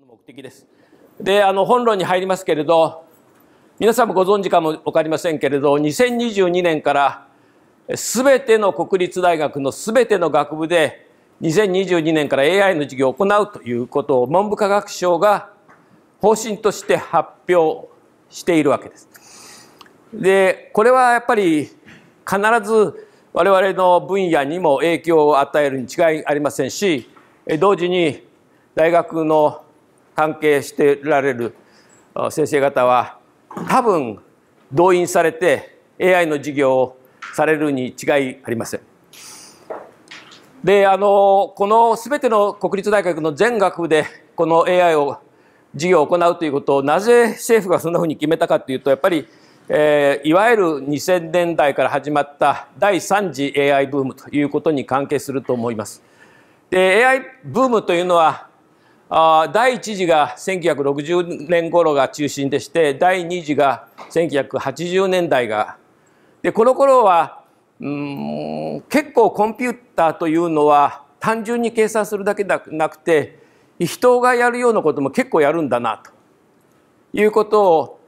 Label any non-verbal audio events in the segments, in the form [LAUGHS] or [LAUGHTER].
の目的です。で、あの、本論に入りますけれど、皆さんもご存知かも分かりませんけれど、2022年から全ての国立大学の全ての学部で、2022年から AI の授業を行うということを文部科学省が方針として発表しているわけです。で、これはやっぱり必ず我々の分野にも影響を与えるに違いありませんし、同時に大学の関係してられる先生方は多分動員されて AI の授業をされるに違いありません。であのこの全ての国立大学の全学部でこの AI を授業を行うということをなぜ政府がそんなふうに決めたかというとやっぱり、えー、いわゆる2000年代から始まった第3次 AI ブームということに関係すると思います。で AI ブームというのはあ第1次が1960年頃が中心でして第2次が1980年代がでこの頃はうん結構コンピューターというのは単純に計算するだけでなくて人がやるようなことも結構やるんだなということを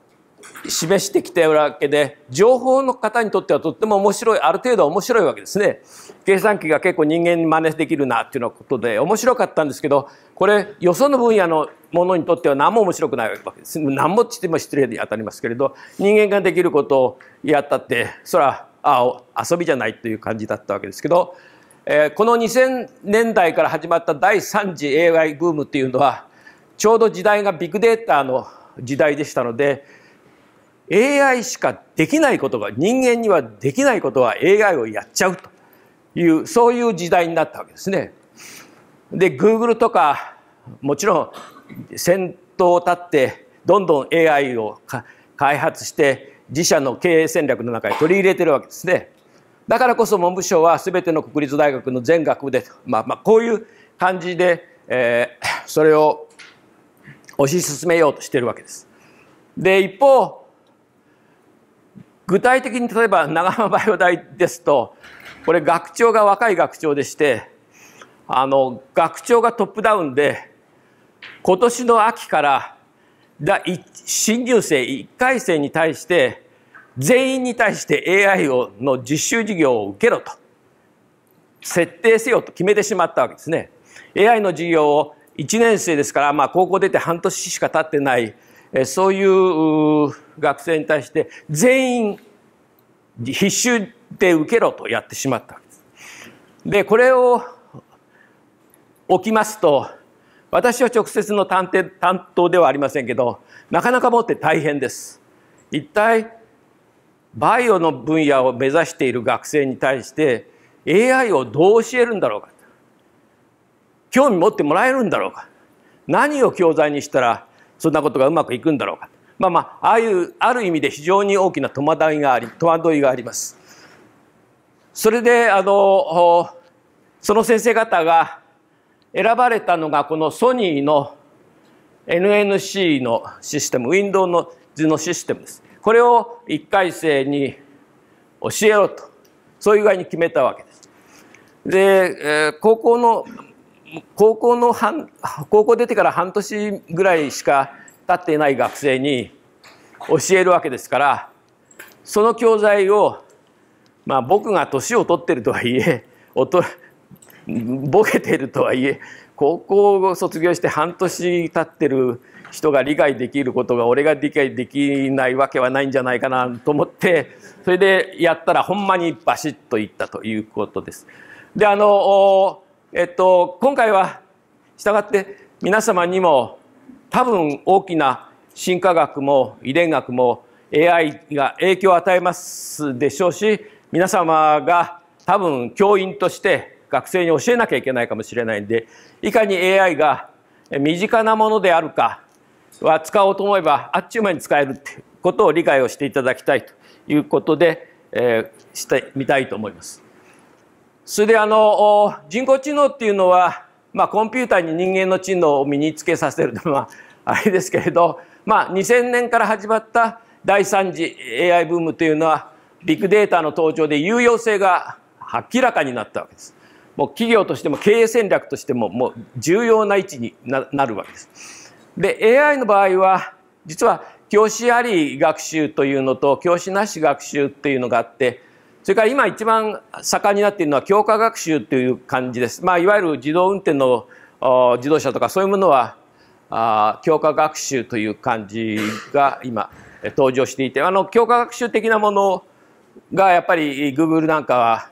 示してきてるわけで情報の方にとってはとっても面白いある程度面白いわけですね。計算機が結構人間に真似できるなっていうのことで面白かったんですけどこれよその分野のものにとっては何も面白くないわけです何もっても失礼に当たりますけれど人間ができることをやったってそれはあ遊びじゃないという感じだったわけですけど、えー、この2000年代から始まった第3次 AI ブームっていうのはちょうど時代がビッグデータの時代でしたので AI しかできないことが人間にはできないことは AI をやっちゃうというそういう時代になったわけですね。で Google とかもちろん先頭を立ってどんどん AI を開発して自社の経営戦略の中に取り入れてるわけですね。だからこそ文部省は全ての国立大学の全学部で、まあ、まあこういう感じで、えー、それを推し進めようとしてるわけです。で一方具体的に例えば長浜バイオ大ですとこれ学長が若い学長でしてあの学長がトップダウンで今年の秋から新入生1回生に対して全員に対して AI をの実習授業を受けろと設定せよと決めてしまったわけですね。AI の授業を1年生ですから、まあ、高校出て半年しか経ってないそういう学生に対して全員必修で受けろとやってしまったでこれを置きますと、私は直接の担当ではありませんけど、なかなかもって大変です。一体、バイオの分野を目指している学生に対して、AI をどう教えるんだろうか。興味持ってもらえるんだろうか。何を教材にしたら、そんなことがうまくいくんだろうか。まあまあああいうある意味で非常に大きな戸惑いがあり戸惑いがあります。それであのその先生方が選ばれたのがこのソニーの NNC のシステム Windows のシステムです。これを1回生に教えろとそういう具合に決めたわけです。で高校の高校の半高校出てから半年ぐらいしか立っていない学生に教えるわけですからその教材を、まあ、僕が年を取ってるとはいえおとボケているとはいえ高校を卒業して半年経ってる人が理解できることが俺が理解できないわけはないんじゃないかなと思ってそれでやったらほんまにバシッといったということです。であのえっと今回は従って皆様にも多分大きな進化学も遺伝学も AI が影響を与えますでしょうし皆様が多分教員として学生に教えなきゃいけないかもしれないんでいかに AI が身近なものであるかは使おうと思えばあっちゅう間に使えるっていうことを理解をしていただきたいということで、えー、してみたいと思います。それであの人工知能っていうのはまあ、コンピューターに人間の知能を身につけさせるとのは [LAUGHS] あれですけれど、まあ、2000年から始まった第3次 AI ブームというのはビッグデータの登場で有用性が明らかになったわけです。もう企業としても経営戦略としてももう重要な位置になるわけです。で AI の場合は実は教師あり学習というのと教師なし学習というのがあってそれから今一番盛んになっているのは強化学習という感じです。まあ、いわゆる自動運転の自動車とかそういうものはあ強化学習という感じが今登場していてあの強化学習的なものがやっぱり Google なんかは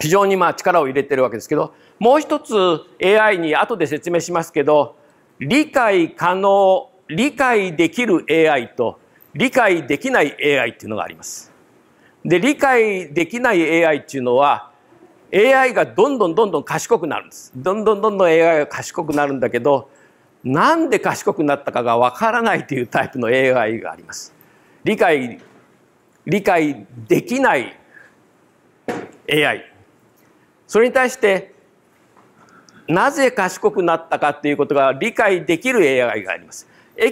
非常にまあ力を入れてるわけですけどもう一つ AI に後で説明しますけど理解可能理解できる AI と理解できない AI っていうのがあります。で理解できない AI っていうのは AI がどんどんどんどん賢くなるんです。どんどんどんどん AI が賢くなるんだけどなんで賢くなったかがわからないというタイプの AI があります。理解理解できない AI それに対してなぜ賢くなったかということが理解できる AI があります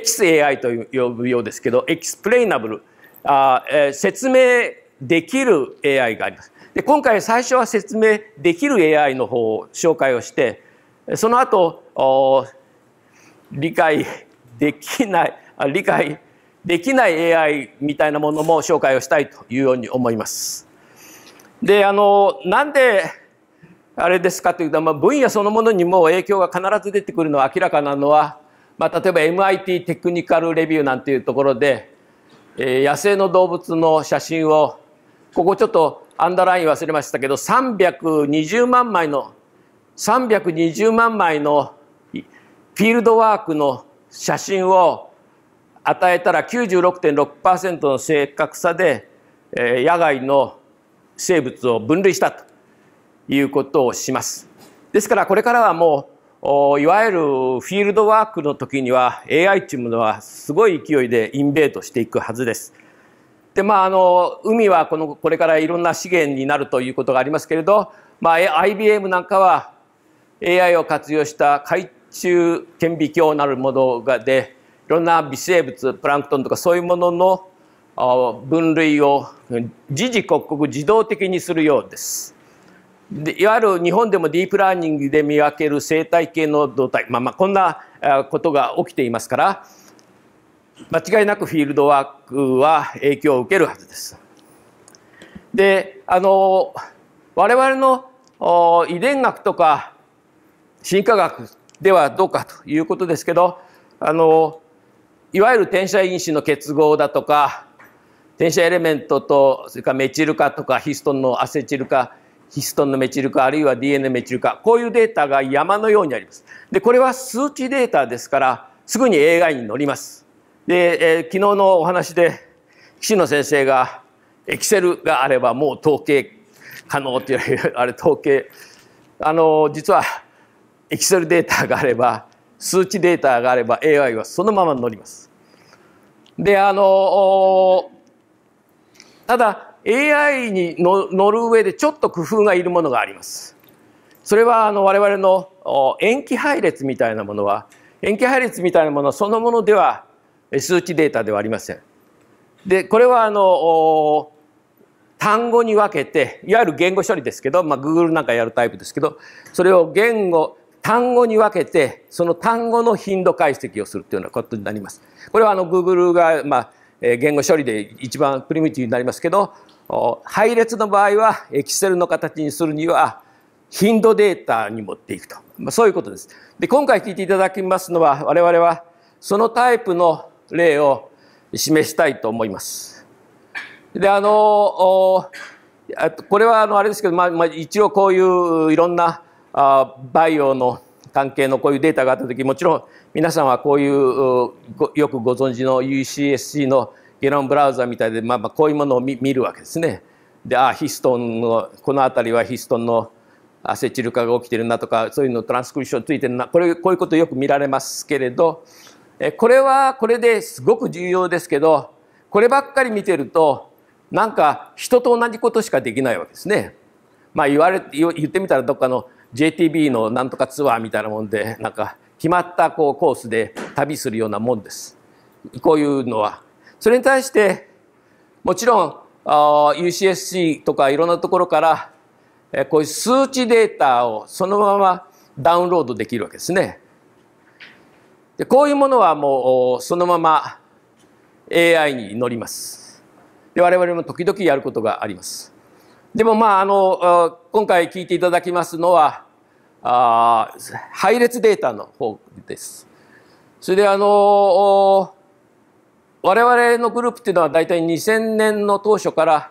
ス a i と呼ぶようですけど、エキスプレイナブルあえー、説明できる AI があります。で今回最初は説明できる AI の方を紹介をして、その後、お理解できない、あ理解できない AI みたいなものも紹介をしたいというように思います。で、あの、なんで、あれですかというと、まあ、分野そのものにも影響が必ず出てくるのは明らかなのは、まあ、例えば MIT テクニカルレビューなんていうところで、えー、野生の動物の写真をここちょっとアンダーライン忘れましたけど320万枚の320万枚のフィールドワークの写真を与えたら96.6%の正確さで、えー、野外の生物を分類したということをします。ですからこれからはもういわゆるフィールドワークの時には AI っていのはすごい勢いでインベートしていくはずです。でまあ、あの海はこのこれからいろんな資源になるということがありますけれど、まあ、IBM なんかは AI を活用した海中顕微鏡なるものがでいろんな微生物プランクトンとかそういうものの分類を時々刻々自動的にするようです。でいわゆる日本でもディープラーニングで見分ける生態系の動態、まあ、まあこんなことが起きていますから間違いなくフィールドワークは影響を受けるはずです。であの我々の遺伝学とか進化学ではどうかということですけどあのいわゆる転写因子の結合だとか転写エレメントとそれからメチル化とかヒストンのアセチル化ヒストンのメチル化あるいは DNA メチル化こういうデータが山のようにあります。でこれは数値データですからすぐに AI に乗ります。で、えー、昨日のお話で岸野先生がエキセルがあればもう統計可能って言われるあれ統計あの実はエキセルデータがあれば数値データがあれば AI はそのまま乗ります。であのただ AI に乗る上でちょっと工夫がいるものがあります。それはあの我々の延期配列みたいなものは延期配列みたいなものそのものでは数値データではありません。でこれはあの単語に分けていわゆる言語処理ですけど、まあ、Google なんかやるタイプですけどそれを言語単語に分けてその単語の頻度解析をするというようなことになります。これはあの Google が、まあ言語処理で一番プリミティブになりますけど配列の場合はエキセルの形にするには頻度データに持っていくと、まあ、そういうことです。で今回聞いていただきますのは我々はそのタイプの例を示したいと思います。であのこれはあのあれですけど、まあ、まあ、一応こういういろんなあバイオの関係のこういうデータがあった時もちろん皆さんはこういうよくご存知の UCSC のゲノムブラウザみたいで、まあ、まあこういうものを見るわけですね。であヒストンのこの辺りはヒストンのアセチル化が起きてるなとかそういうのトランスクリプションついてるなこれこういうことよく見られますけれどえこれはこれですごく重要ですけどこればっかり見てるとなんか人と同じことしかできないわけですね。まあ、言われ言ってみたらどっかの JTB のなんとかツアーみたいなもんでなんか決まったこうコースで旅するようなもんです。こういうのはそれに対して、もちろん、UCSC とかいろんなところから、えこういう数値データをそのままダウンロードできるわけですね。でこういうものはもうそのまま AI に乗ります。で我々も時々やることがあります。でもまああの今回聞いていただきますのはあ配列データの方です。それであの我々のグループっていうのは大体2000年の当初から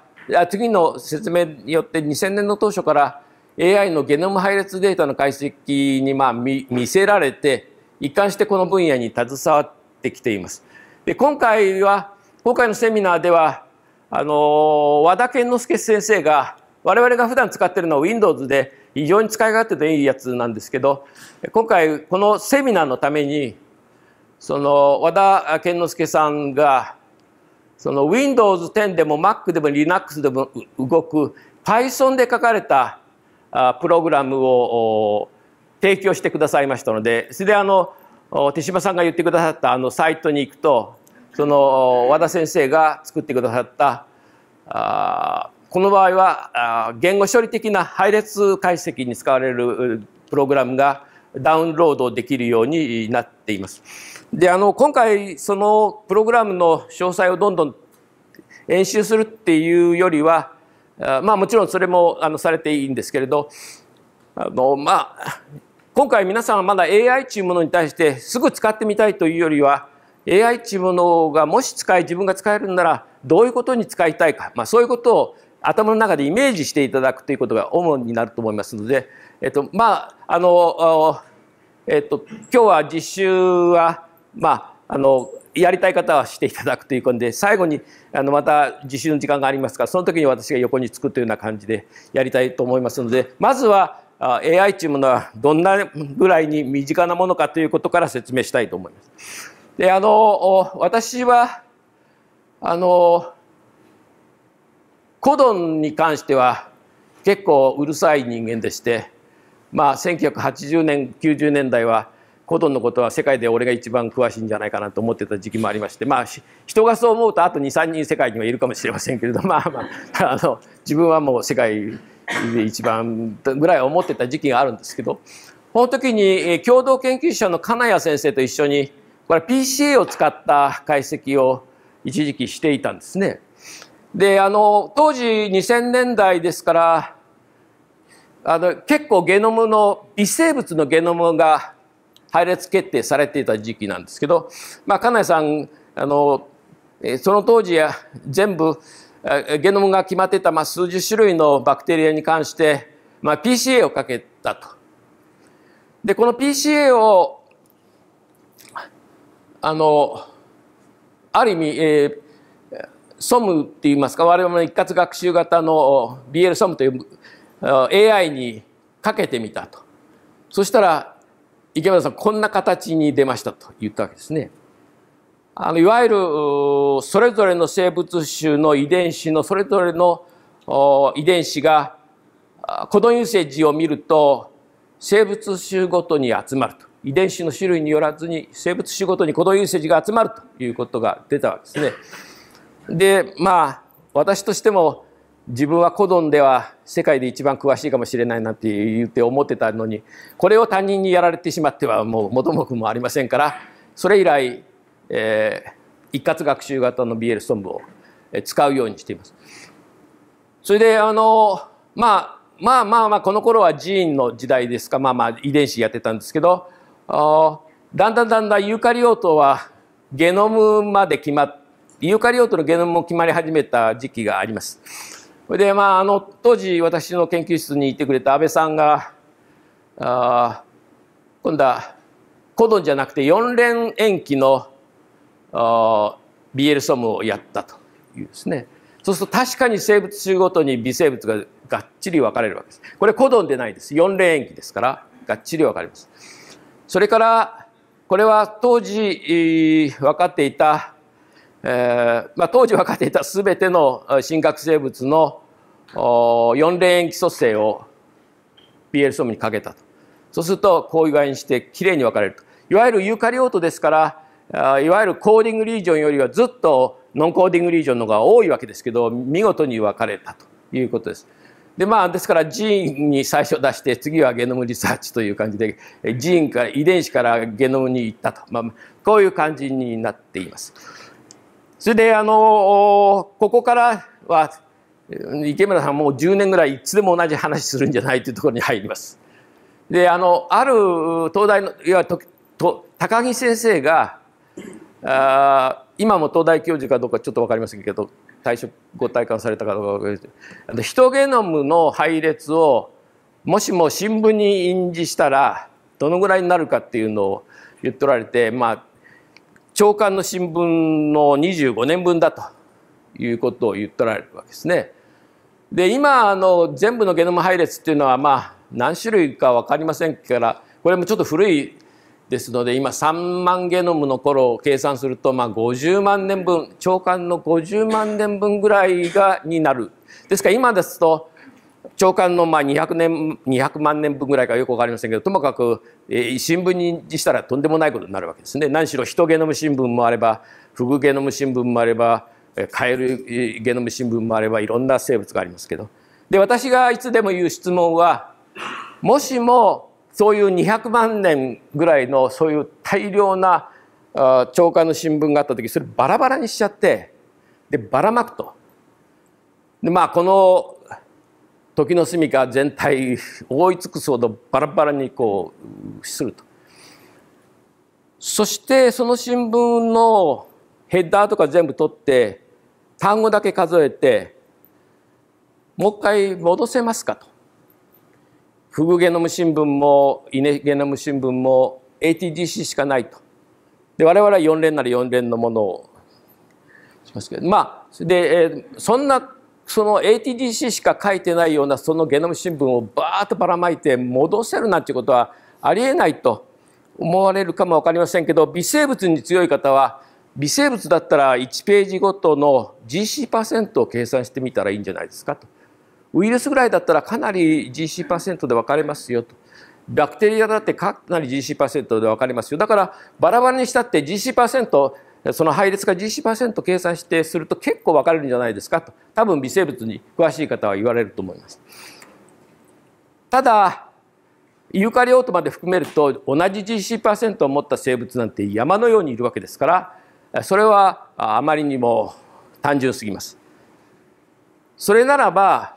次の説明によって2000年の当初から AI のゲノム配列データの解析にまあ見せられて一貫してこの分野に携わってきています。で今回は今回のセミナーではあの和田健之介先生が我々が普段使ってるのは Windows で非常に使い勝手のいいやつなんですけど今回このセミナーのためにその和田健之助さんがその Windows 10でも Mac でも Linux でも動く Python で書かれたプログラムを提供してくださいましたのでそれであの手島さんが言ってくださったあのサイトに行くとその和田先生が作ってくださったあこの場合は言語処理的な配列解析に使われるプログラムがダウンロードできるようになっています。であの今回そのプログラムの詳細をどんどん演習するっていうよりはまあもちろんそれもあのされていいんですけれどあのまあ今回皆さんはまだ AI っていうものに対してすぐ使ってみたいというよりは AI っていうものがもし使い自分が使えるんならどういうことに使いたいか、まあ、そういうことを頭の中でイメージしていただくということが主になると思いますので、えっと、まああの、えっと、今日は実習はまあ、あのやりたい方はしていただくということで最後にあのまた実習の時間がありますからその時に私が横につくというような感じでやりたいと思いますのでまずは AI というものはどんなぐらいに身近なものかということから説明したいと思います。であの私はあのコドンに関しては結構うるさい人間でして、まあ、1980年90年代は古トのことは世界で俺が一番詳しいんじゃないかなと思ってた時期もありましてまあ人がそう思うとあと23人世界にはいるかもしれませんけれど [LAUGHS] まあまあ [LAUGHS] あの自分はもう世界で一番ぐらい思ってた時期があるんですけどこの時に共同研究者の金谷先生と一緒にこれ PCA を使った解析を一時期していたんですね。であの当時2000年代ですからあの結構ゲノムの微生物のゲノムが配列決定されていた時期なんですけど、まあ、金谷さんあのその当時全部ゲノムが決まってた、まあ、数十種類のバクテリアに関して、まあ、PCA をかけたと。でこの PCA をあのある意味、えー、ソムっていいますか我々の一括学習型の BL ソムという AI にかけてみたと。そしたら池村さんこんな形に出ましたと言ったわけですね。あのいわゆるそれぞれの生物種の遺伝子のそれぞれの遺伝子がこのユ生児を見ると生物種ごとに集まると遺伝子の種類によらずに生物種ごとにこのユ生児が集まるということが出たわけですね。でまあ私としても自分はコドンでは世界で一番詳しいかもしれないなんて言って思ってたのにこれを他人にやられてしまってはもう元も子もありませんからそれ以来、えー、一括学習型の BL ストンブを使うようにしています。それであの、まあ、まあまあまあこの頃は寺院の時代ですかまあまあ遺伝子やってたんですけどだんだんだんだんユーカリオートはゲノムまで決まってユーカリオートのゲノムも決まり始めた時期があります。それでまああの当時私の研究室にいてくれた安倍さんがあ今度はコドンじゃなくて4連延期のあ BL ソムをやったというですねそうすると確かに生物種ごとに微生物ががっちり分かれるわけですこれコドンでないです4連延期ですからがっちり分かれますそれからこれは当時分かっていたえーまあ、当時分かっていた全ての新核生物の4連基礎性を PL ソムにかけたとそうするとこういう具合にしてきれいに分かれるといわゆるユーカリオートですからいわゆるコーディングリージョンよりはずっとノンコーディングリージョンの方が多いわけですけど見事に分かれたということです。でまあ、ですからジーンに最初出して次はゲノムリサーチという感じでジーンから遺伝子からゲノムに行ったと、まあ、こういう感じになっています。それであのここからは池村さんもう10年ぐらいいつでも同じ話するんじゃないというところに入ります。であのある東大のいわゆると高木先生があ今も東大教授かどうかちょっと分かりませんけど退職ご退官されたかどうか分かりませんヒトゲノムの配列をもしも新聞に印字したらどのぐらいになるかっていうのを言っとられてまあ朝刊の新聞の25年分だと。いうことを言ってられるわけですね。で今あの全部のゲノム配列っていうのはまあ何種類か分かりませんからこれもちょっと古いですので今3万ゲノムの頃を計算するとまあ50万年分長官の50万年分ぐらいがになる。ですから今ですと長官のまあ 200, 年200万年分ぐらいかよく分かりませんけどともかく、え新聞にしたらとんでもないことになるわけですね。何しろヒトゲノム新聞もあればフグゲノム新聞もあればカエルゲノム新聞もあればいろんな生物がありますけどで私がいつでも言う質問はもしもそういう200万年ぐらいのそういう大量な朝刊の新聞があった時それバラバラにしちゃってでばらまくと。でまあこの時の住みか全体覆い尽くすほどバラバラにこうすると。そしてその新聞のヘッダーとか全部取って単語だけ数えてもう一回戻せますかとフグゲノム新聞もイネゲノム新聞も ATGC しかないとで我々は4連なら4連のものをしますけどまあでそんなその ATGC しか書いてないようなそのゲノム新聞をバーッとばらまいて戻せるなんていうことはありえないと思われるかも分かりませんけど微生物に強い方は微生物だったら1ページごとの GC% を計算してみたらいいんじゃないですかとウイルスぐらいだったらかなり GC% で分かれますよとバクテリアだってかなり GC% で分かりますよだからバラバラにしたって GC% その配列が GC% 計算してすると結構分かれるんじゃないですかと多分微生物に詳しい方は言われると思います。ただユーカリオートまで含めると同じ GC% を持った生物なんて山のようにいるわけですからそれはあまりにも単純すぎます。それならば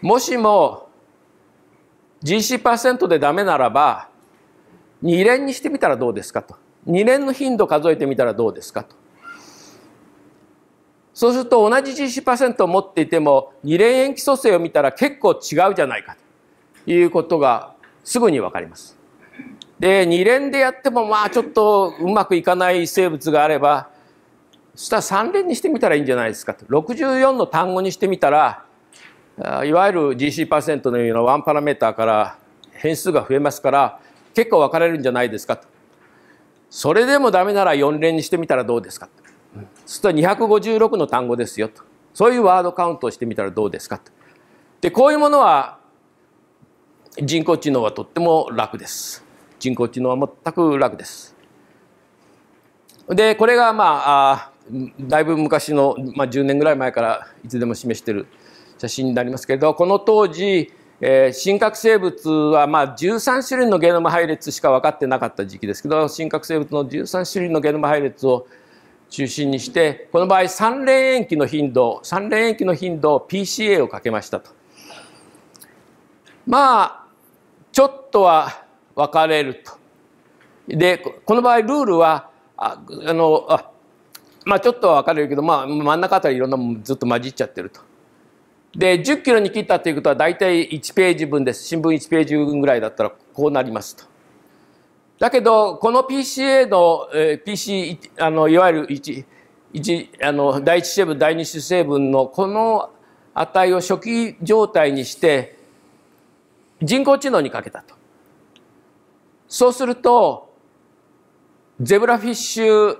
もしも GC% でダメならば2連にしてみたらどうですかと2連の頻度数えてみたらどうですかとそうすると同じ GC% を持っていても2連延期組成を見たら結構違うじゃないかということがすぐに分かります。で2連でやってもまあちょっとうまくいかない生物があればそしたら3連にしてみたらいいんじゃないですかと64の単語にしてみたらいわゆる GC パーセントのようなワンパラメーターから変数が増えますから結構分かれるんじゃないですかとそれでもダメなら4連にしてみたらどうですかとそしたら256の単語ですよとそういうワードカウントをしてみたらどうですかとでこういうものは人工知能はとっても楽です。人工知能は全く楽です。でこれがまああだいぶ昔の、まあ、10年ぐらい前からいつでも示してる写真になりますけれどこの当時、えー、真核生物はまあ13種類のゲノム配列しか分かってなかった時期ですけど真核生物の13種類のゲノム配列を中心にしてこの場合三連塩基の頻度三連塩基の頻度 PCA をかけましたと。まあちょっとは分かれると。でこの場合ルールはああのあまあちょっとは分かれるけど、まあ、真ん中あたりいろんなもんずっと混じっちゃってると。で1 0キロに切ったということは大体1ページ分です新聞1ページ分ぐらいだったらこうなりますと。だけどこの PCA の、えー、PC あのいわゆる1あの第1成分第2主成分のこの値を初期状態にして人工知能にかけたと。そうするとゼブラフィッシュ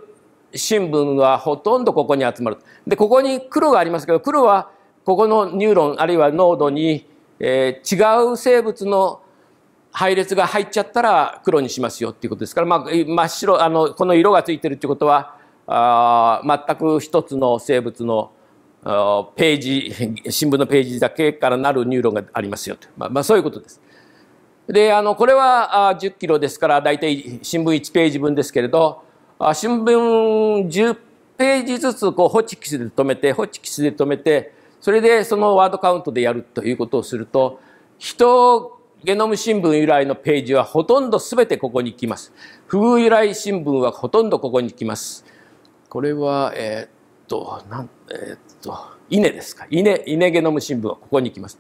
新聞はほとんどここに集まる。でここに黒がありますけど黒はここのニューロンあるいは濃度に、えー、違う生物の配列が入っちゃったら黒にしますよっていうことですから、まあ、真っ白あのこの色がついてるってことはあ全く一つの生物のページ新聞のページだけからなるニューロンがありますよと、まあ、まあ、そういうことです。で、あの、これは10キロですから、大体新聞1ページ分ですけれど、新聞10ページずつ、こう、ホチキスで止めて、ホチキスで止めて、それでそのワードカウントでやるということをすると、人ゲノム新聞由来のページはほとんど全てここに来ます。不遇由来新聞はほとんどここに来ます。これは、えー、っと、なん、えー、っと、稲ですか。稲、稲ゲノム新聞はここに来ます。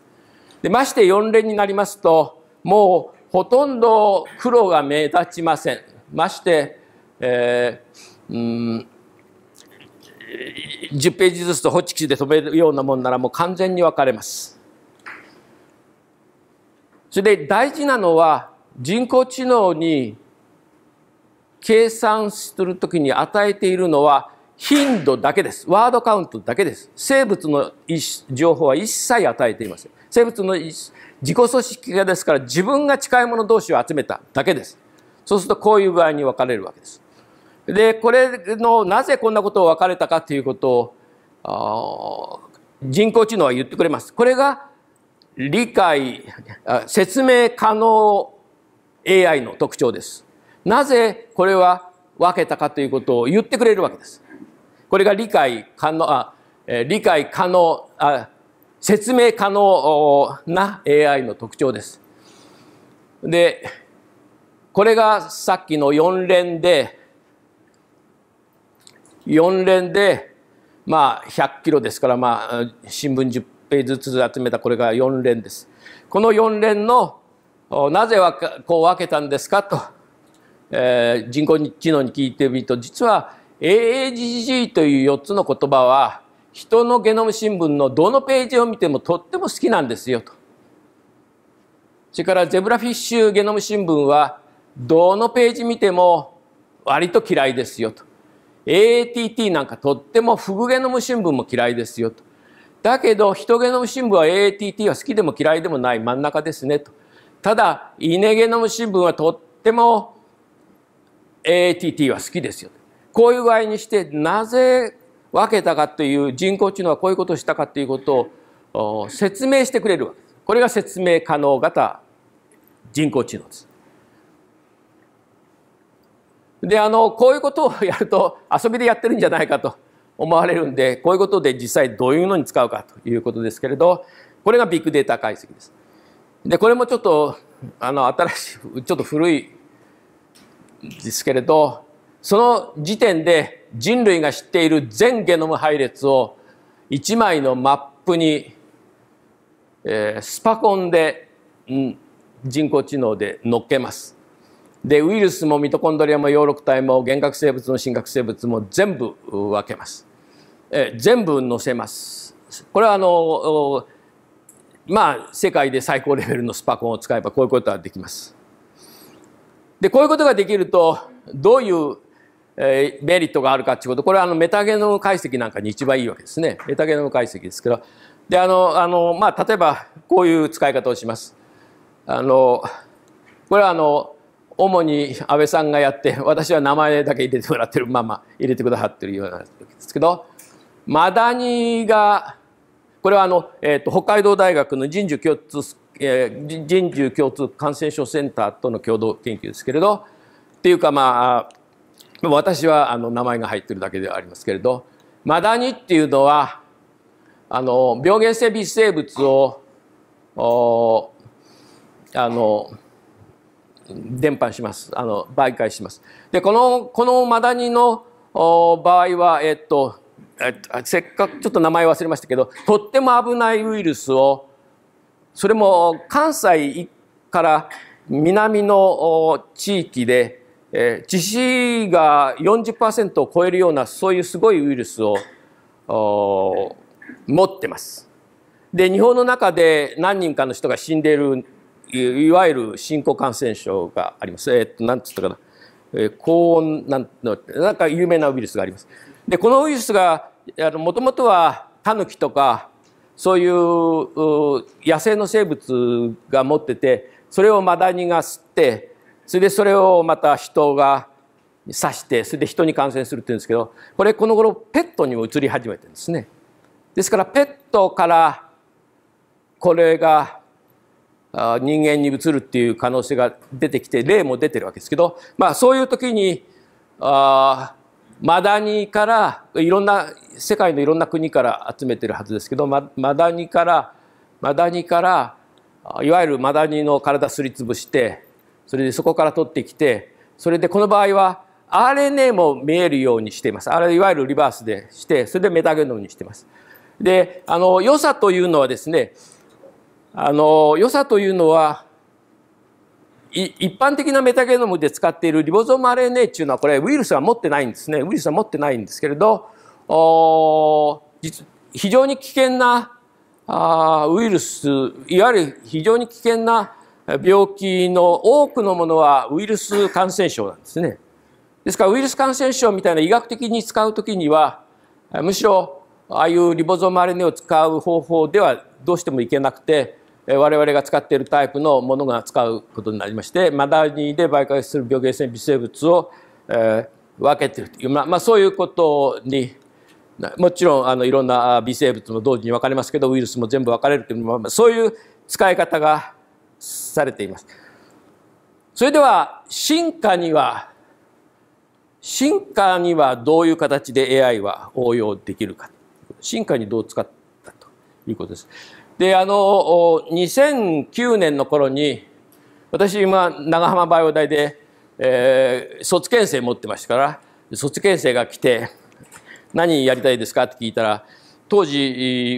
で、まして4連になりますと、もうほとんど黒が目立ちませんまして、えー、うん10ページずつとホチキスで飛べるようなもんならもう完全に分かれますそれで大事なのは人工知能に計算するときに与えているのは頻度だけです。ワードカウントだけです。生物の情報は一切与えていません。生物の自己組織がですから自分が近い者同士を集めただけです。そうするとこういう具合に分かれるわけです。で、これのなぜこんなことを分かれたかということを人工知能は言ってくれます。これが理解、説明可能 AI の特徴です。なぜこれは分けたかということを言ってくれるわけです。これが理解可能、あ理解可能あ、説明可能な AI の特徴です。で、これがさっきの4連で、4連で、まあ、100キロですから、まあ、新聞10ページずつ集めたこれが4連です。この4連の、なぜこう分けたんですかと、えー、人工知能に聞いてみると、実は AAGG という4つの言葉は人のゲノム新聞のどのページを見てもとっても好きなんですよと。それからゼブラフィッシュゲノム新聞はどのページ見ても割と嫌いですよと。AATT なんかとってもフグゲノム新聞も嫌いですよと。だけどヒトゲノム新聞は AATT は好きでも嫌いでもない真ん中ですねと。ただ稲ゲノム新聞はとっても AATT は好きですよと。こういう具合にしてなぜ分けたかという人工知能はこういうことをしたかということを説明してくれるわけですこれが説明可能型人工知能ですであのこういうことをやると遊びでやってるんじゃないかと思われるんでこういうことで実際どういうのに使うかということですけれどこれがビッグデータ解析ですでこれもちょっとあの新しいちょっと古いですけれどその時点で人類が知っている全ゲノム配列を1枚のマップに、えー、スパコンで、うん、人工知能で乗っけます。でウイルスもミトコンドリアも葉緑体も原核生物も真核生物も全部分けます。え全部載せます。これはあのまあ世界で最高レベルのスパコンを使えばこういうことはできます。でこういうことができるとどういうえー、メリットがあるかっていうことこれはあのメタゲノム解析なんかに一番いいわけですねメタゲノム解析ですけどであのあの、まあ、例えばこういう使い方をします。あのこれはあの主に安倍さんがやって私は名前だけ入れてもらってるまま入れてくださってるようなわけですけどマダニがこれはあの、えーと、と北海道大学の人獣共通、えー、人獣共通感染症センターとの共同研究ですけれどっていうかまあ私はあの名前が入ってるだけではありますけれどマダニっていうのはあの病原性微生物をあの伝播しますあの媒介します。でこのこのマダニの場合は、えっとせっかくちょっと名前忘れましたけどとっても危ないウイルスをそれも関西から南の地域でえー、致死が40%を超えるようなそういうすごいウイルスを持ってます。で日本の中で何人かの人が死んでいるいわゆる新興感染症があります。えっ、となんつったかな、えー、高温なんのなんか有名なウイルスがあります。でこのウイルスがもともとはタヌキとかそういう野生の生物が持っててそれをマダニが吸ってそれでそれをまた人が刺してそれで人に感染するっていうんですけどこれこの頃ペットにも移り始めてるんですね。ですからペットからこれが人間に移るっていう可能性が出てきて例も出てるわけですけど、まあ、そういう時にあマダニからいろんな世界のいろんな国から集めてるはずですけどマダニからマダニからいわゆるマダニの体すりつぶしてそれでそこから取ってきてそれでこの場合は RNA も見えるようにしていますあれいわゆるリバースでしてそれでメタゲノムにしていますであの良さというのはですねあの良さというのは一般的なメタゲノムで使っているリボゾーム RNA っていうのはこれウイルスは持ってないんですねウイルスは持ってないんですけれど非常に危険なあウイルスいわゆる非常に危険な病気の多くのものはウイルス感染症なんですね。ですからウイルス感染症みたいな医学的に使う時にはむしろああいうリボゾーム RNA を使う方法ではどうしてもいけなくて我々が使っているタイプのものが使うことになりましてマダニで媒介する病原性微生物を、え分けてるという、まあ、まあ、そういうことにもちろんあのいろんな微生物も同時に分かれますけどウイルスも全部分かれるという、そういう使い方がされています。それでは進化には進化にはどういう形で AI は応用できるか進化にどう使ったということです。であの2009年の頃に私今長浜バイオ大で、えー、卒研生持ってましたから卒研生が来て「何やりたいですか?」って聞いたら当時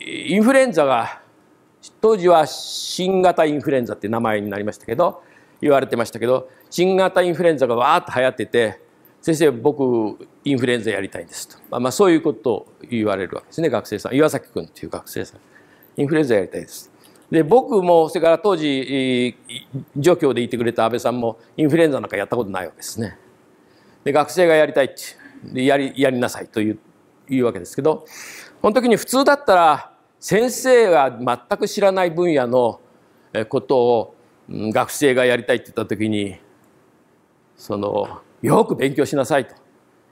インフルエンザが当時は新型インフルエンザって名前になりましたけど言われてましたけど新型インフルエンザがわーっと流行ってて先生僕インフルエンザやりたいんですと、まあ、まあそういうことを言われるわけですね学生さん岩崎君っていう学生さんインフルエンザやりたいですで僕もそれから当時助教でいてくれた安倍さんもインフルエンザなんかやったことないわけですねで学生がやりたいってやりやりなさいといういうわけですけどこの時に普通だったら先生が全く知らない分野のことを学生がやりたいって言った時にそのよく勉強しなさいと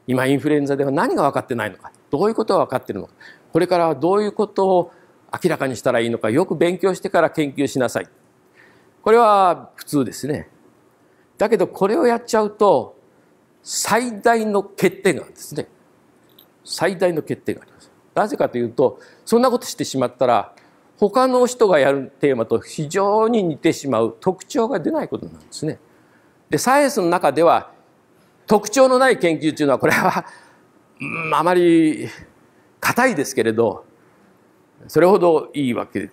今インフルエンザでは何が分かってないのかどういうことが分かってるのかこれからはどういうことを明らかにしたらいいのかよく勉強してから研究しなさいこれは普通ですねだけどこれをやっちゃうと最大の欠点があるんですね最大の欠点があなぜかというとそんなことしてしまったら他の人がやるテーマと非常に似てしまう特徴が出ないことなんですね。でサイエンスの中では特徴のない研究というのはこれは、うん、あまり硬いですけれどそれほどいいわけ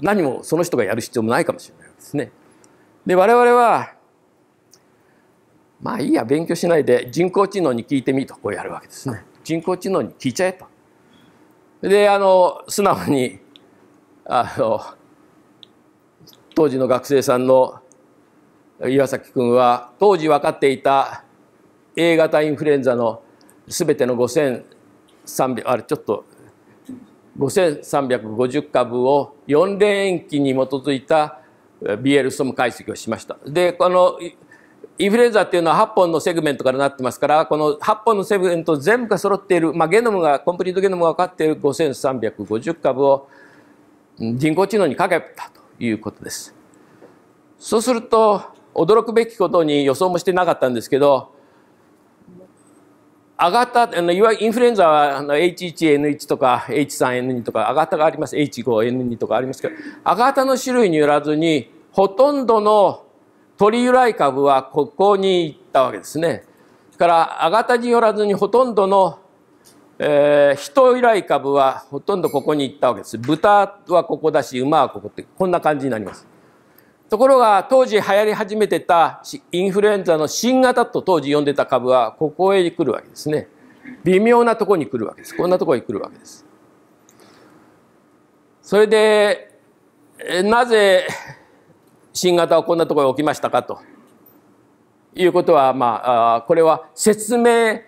何もその人がやる必要もないかもしれないですね。で我々はまあいいや勉強しないで人工知能に聞いてみとこうやるわけですね。人工知能に聞いちゃえと。であの素直にあの当時の学生さんの岩崎君は当時分かっていた A 型インフルエンザの全ての5300あれちょっと5350株を4連延期に基づいた BL ストーム解析をしました。でこのインフルエンザっていうのは8本のセグメントからなってますからこの8本のセグメント全部が揃っている、まあ、ゲノムがコンプリートゲノムが分かっている5350株を人工知能にかけたということです。そうすると驚くべきことに予想もしてなかったんですけど上がったあのいわゆるインフルエンザはあの H1N1 とか H3N2 とか上がったがあります H5N2 とかありますけど上がったの種類によらずにほとんどの鳥由来株はここに行ったわけですね。からあがたによらずにほとんどの、えー、人由来株はほとんどここに行ったわけです。豚はここだし馬はここってこんな感じになります。ところが当時流行り始めてたインフルエンザの新型と当時呼んでた株はここへ来るわけですね。微妙なとこに来るわけです。こんなとこに来るわけです。それでなぜ新型はこんなところに起きましたかということは、まあ、あこれは説明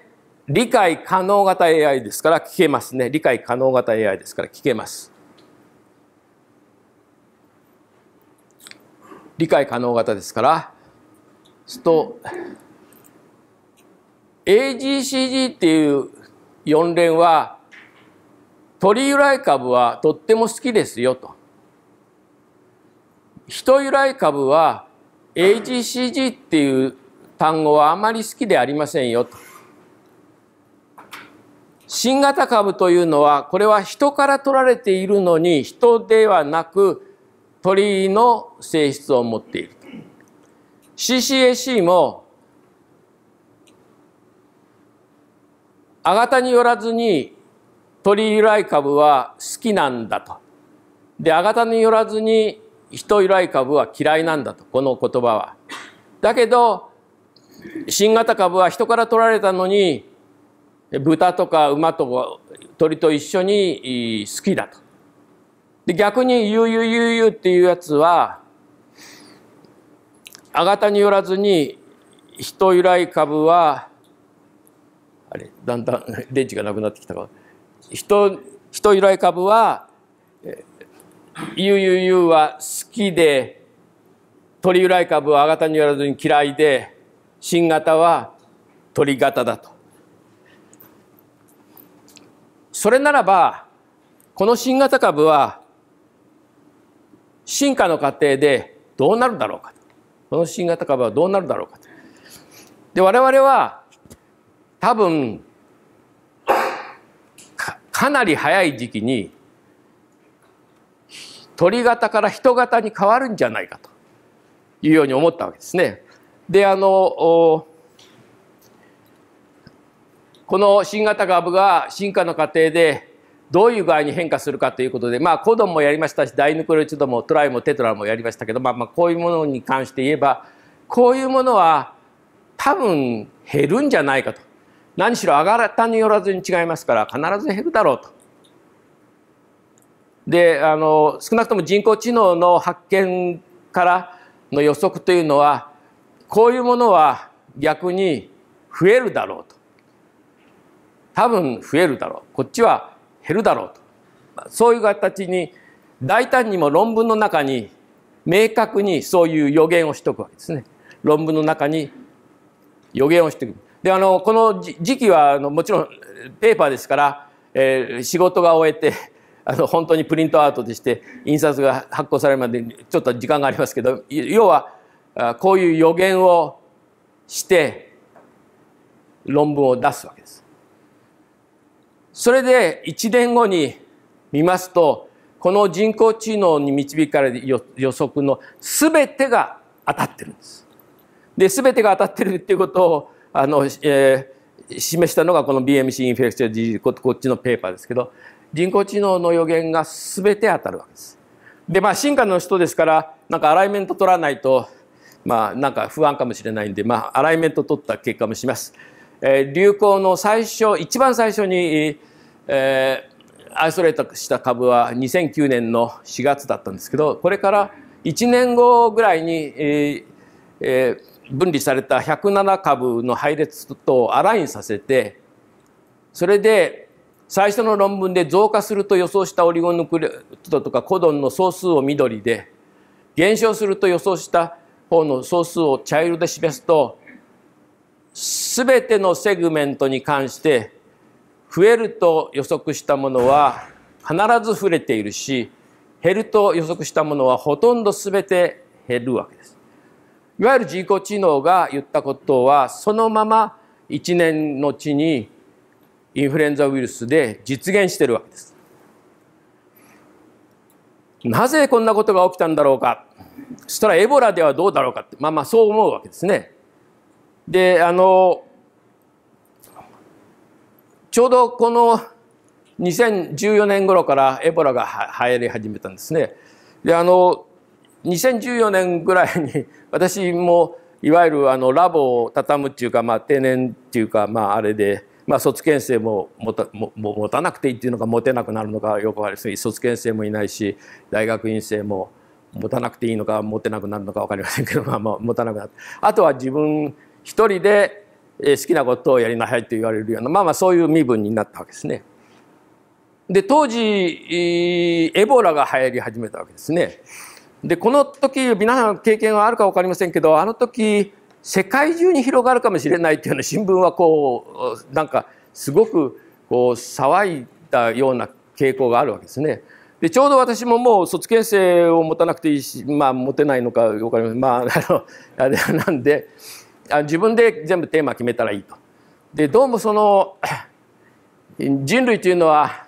理解可能型 AI ですから聞けますね理解可能型 AI ですから聞けます理解可能型ですからすと AGCG っていう4連は鳥由来株はとっても好きですよと人由来株は AGCG っていう単語はあまり好きでありませんよと。新型株というのはこれは人から取られているのに人ではなく鳥の性質を持っている。CCAC もあがたによらずに鳥由来株は好きなんだと。であがたによらずに人由来株は嫌いなんだとこの言葉はだけど新型株は人から取られたのに豚とか馬とか鳥と一緒に好きだとで逆に悠々悠々っていうやつはあがたによらずに人由来株はあれだんだん電池がなくなってきたか人人由来株はゆゆゆは好きで鳥由来株はあがたに言らずに嫌いで新型は鳥型だとそれならばこの新型株は進化の過程でどうなるだろうかこの新型株はどうなるだろうかで我々は多分かなり早い時期に鳥型から人型に変わるんじゃないかというように思ったわけですね。であのこの新型株が進化の過程でどういう具合に変化するかということで、まあ、コドンもやりましたしダイヌクロチドもトライもテトラもやりましたけど、まあ、まあこういうものに関して言えばこういうものは多分減るんじゃないかと何しろ上がったによらずに違いますから必ず減るだろうとであの少なくとも人工知能の発見からの予測というのはこういうものは逆に増えるだろうと多分増えるだろうこっちは減るだろうとそういう形に大胆にも論文の中に明確にそういう予言をしとくわけですね論文の中に予言をしてくであのこの時期はあのもちろんペーパーですから、えー、仕事が終えてあの本当にプリントアウトでして印刷が発行されるまでちょっと時間がありますけど要はこういう予言をして論文を出すわけです。それで1年後に見ますとこの人工知能に導かれる予測の全てが当たってるんです。で全てが当たってるっていうことをあの、えー、示したのがこの BMC インフェクションこっちのペーパーですけど人工知能の予言が全て当たるわけです。でまあ進化の人ですからなんかアライメント取らないとまあなんか不安かもしれないんでまあアライメント取った結果もします。えー、流行の最初一番最初に、えー、アイソレートした株は2009年の4月だったんですけどこれから1年後ぐらいに、えーえー、分離された107株の配列とアラインさせてそれで最初の論文で増加すると予想したオリゴンヌクレトとかコドンの総数を緑で減少すると予想した方の総数を茶色で示すと全てのセグメントに関して増えると予測したものは必ず増えているし減ると予測したものはほとんど全て減るわけです。いわゆる人工知能が言ったことはそのまま1年のうちにインフルエンザウイルスで実現してるわけです。なぜこんなことが起きたんだろうかそしたらエボラではどうだろうかってまあまあそう思うわけですね。であのちょうどこの2014年頃からエボラが流行り始めたんですね。であの2014年ぐらいに [LAUGHS] 私もいわゆるあのラボを畳むっていうか、まあ、定年っていうか、まあ、あれでまあ、卒検生も持たも持たなくていいっていうのか持てなくなるのかよくわかりません卒検生もいないし大学院生も持たなくていいのか持てなくなるのか分かりませんけど、まあ、持たなくなってあとは自分一人で好きなことをやりなさいと言われるようなまあまあそういう身分になったわけですね。で当時エボラが流行り始めたわけですね。でこの時皆さん経験はあるか分かりませんけどあの時世界中に広がるかもしれないっていうような新聞はこうなんかすごくこう騒いだような傾向があるわけですね。でちょうど私ももう卒検生を持たなくていいし、まあ、持てないのか分かりませんまああのあれなんであ自分で全部テーマ決めたらいいと。でどうもその人類というのは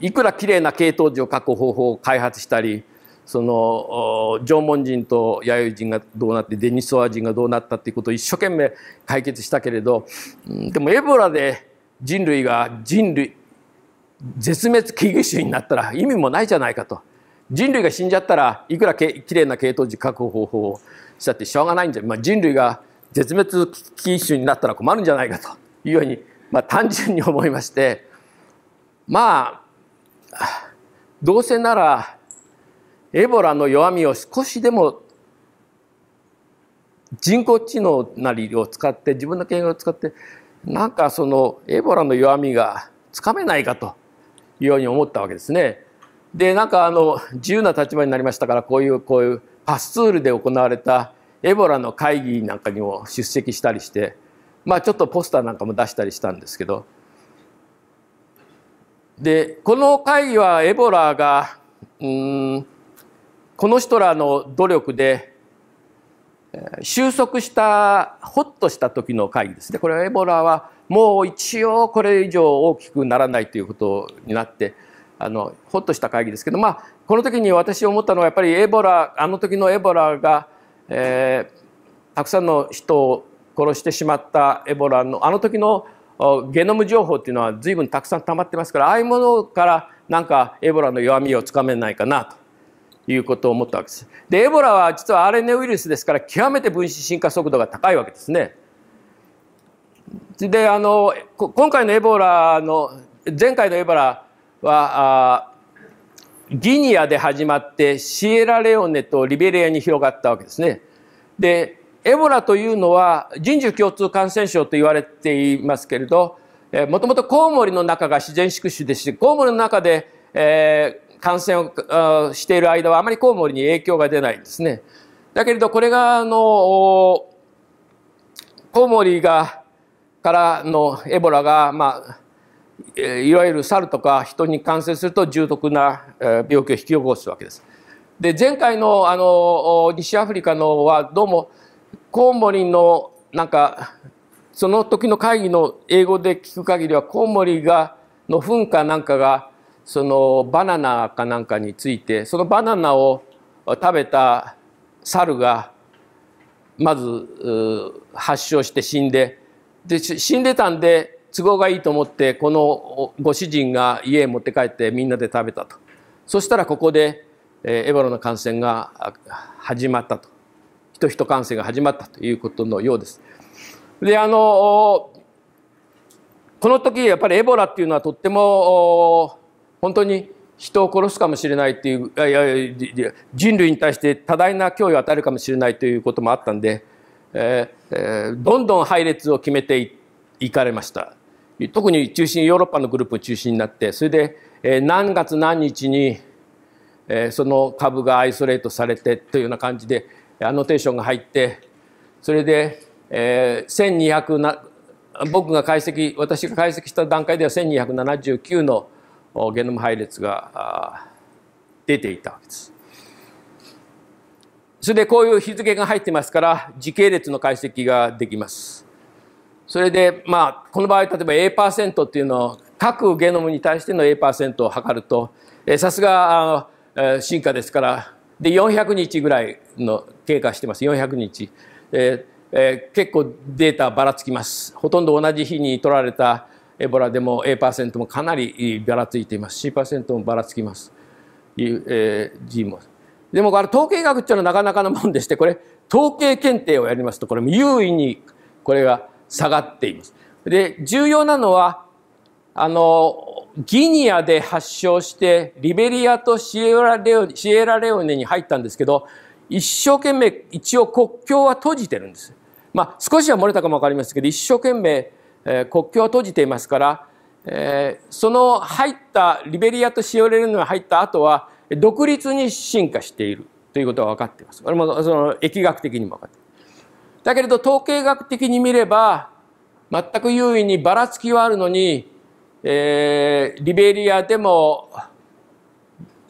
いくらきれいな系統図を書く方法を開発したりその縄文人と弥生人がどうなってデニソワ人がどうなったっていうことを一生懸命解決したけれどでもエボラで人類が人類絶滅危惧種になったら意味もないじゃないかと人類が死んじゃったらいくらきれいな系統樹確保方法をしたってしょうがないんじゃ、まあ、人類が絶滅危惧種になったら困るんじゃないかというように、まあ、単純に思いましてまあどうせならエボラの弱みを少しでも人工知能なりを使って自分の研究を使ってなんかそのエボラの弱みがつかめないかというように思ったわけですね。でなんかあの自由な立場になりましたからこういうこういうパスツールで行われたエボラの会議なんかにも出席したりしてまあちょっとポスターなんかも出したりしたんですけどでこの会議はエボラがうんこの人らの努力で収束したほっとした時の会議ですねこれはエボラはもう一応これ以上大きくならないということになってあのほっとした会議ですけどまあこの時に私思ったのはやっぱりエボラあの時のエボラが、えー、たくさんの人を殺してしまったエボラのあの時のゲノム情報っていうのは随分たくさん溜まってますからああいうものからなんかエボラの弱みをつかめないかなということを思ったわけです。で、エボラは実は RNA ウイルスですから極めて分子進化速度が高いわけですね。で、あの、今回のエボラの、前回のエボラは、ギニアで始まってシエラレオネとリベリアに広がったわけですね。で、エボラというのは人獣共通感染症と言われていますけれど、もともとコウモリの中が自然宿主でしし、コウモリの中で、え感染をしている間はあまりコウモリに影響が出ないんですね。だけれどこれがあのコウモリがからのエボラがまあいわゆる猿とか人に感染すると重篤な病気を引き起こすわけです。で前回のあの西アフリカのはどうもコウモリのなんかその時の会議の英語で聞く限りはコウモリがの噴火なんかがそのバナナかなんかについてそのバナナを食べた猿がまず発症して死んでで死んでたんで都合がいいと思ってこのご主人が家へ持って帰ってみんなで食べたとそしたらここでエボラの感染が始まったと人々感染が始まったということのようです。であのこの時やっぱりエボラっていうのはとっても本当に人を殺すかもしれないっていういやいや人類に対して多大な脅威を与えるかもしれないということもあったんで、えーえー、どんどん配列を決めていかれました特に中心ヨーロッパのグループを中心になってそれで、えー、何月何日に、えー、その株がアイソレートされてというような感じでアノテーションが入ってそれで、えー、1200な僕が解析私が解析した段階では1279のゲノム配列が出ていたわけです。それでこういう日付が入ってますから時系列の解析ができます。それでまあこの場合例えば A% っていうのを各ゲノムに対しての A% を測るとさすが進化ですからで400日ぐらいの経過してます400日、えーえー、結構データばらつきますほとんど同じ日に取られたエボラでも A%, A もかなりばらついています C% もばらつきます、えー、G もでもこれ統計学っていうのはなかなかのもんでしてこれ統計検定をやりますとこれも優位にこれが下がっていますで重要なのはあのギニアで発症してリベリアとシエラレオシエラレオネに入ったんですけど一生懸命一応国境は閉じてるんですまあ少しは漏れたかも分かりますけど一生懸命え国境を閉じていますから、えその入ったリベリアとシオレルヌが入った後は独立に進化しているということが分かっています。これもその疫学的にも分かっていだけれど統計学的に見れば全く優位にばらつきはあるのに、えー、リベリアでも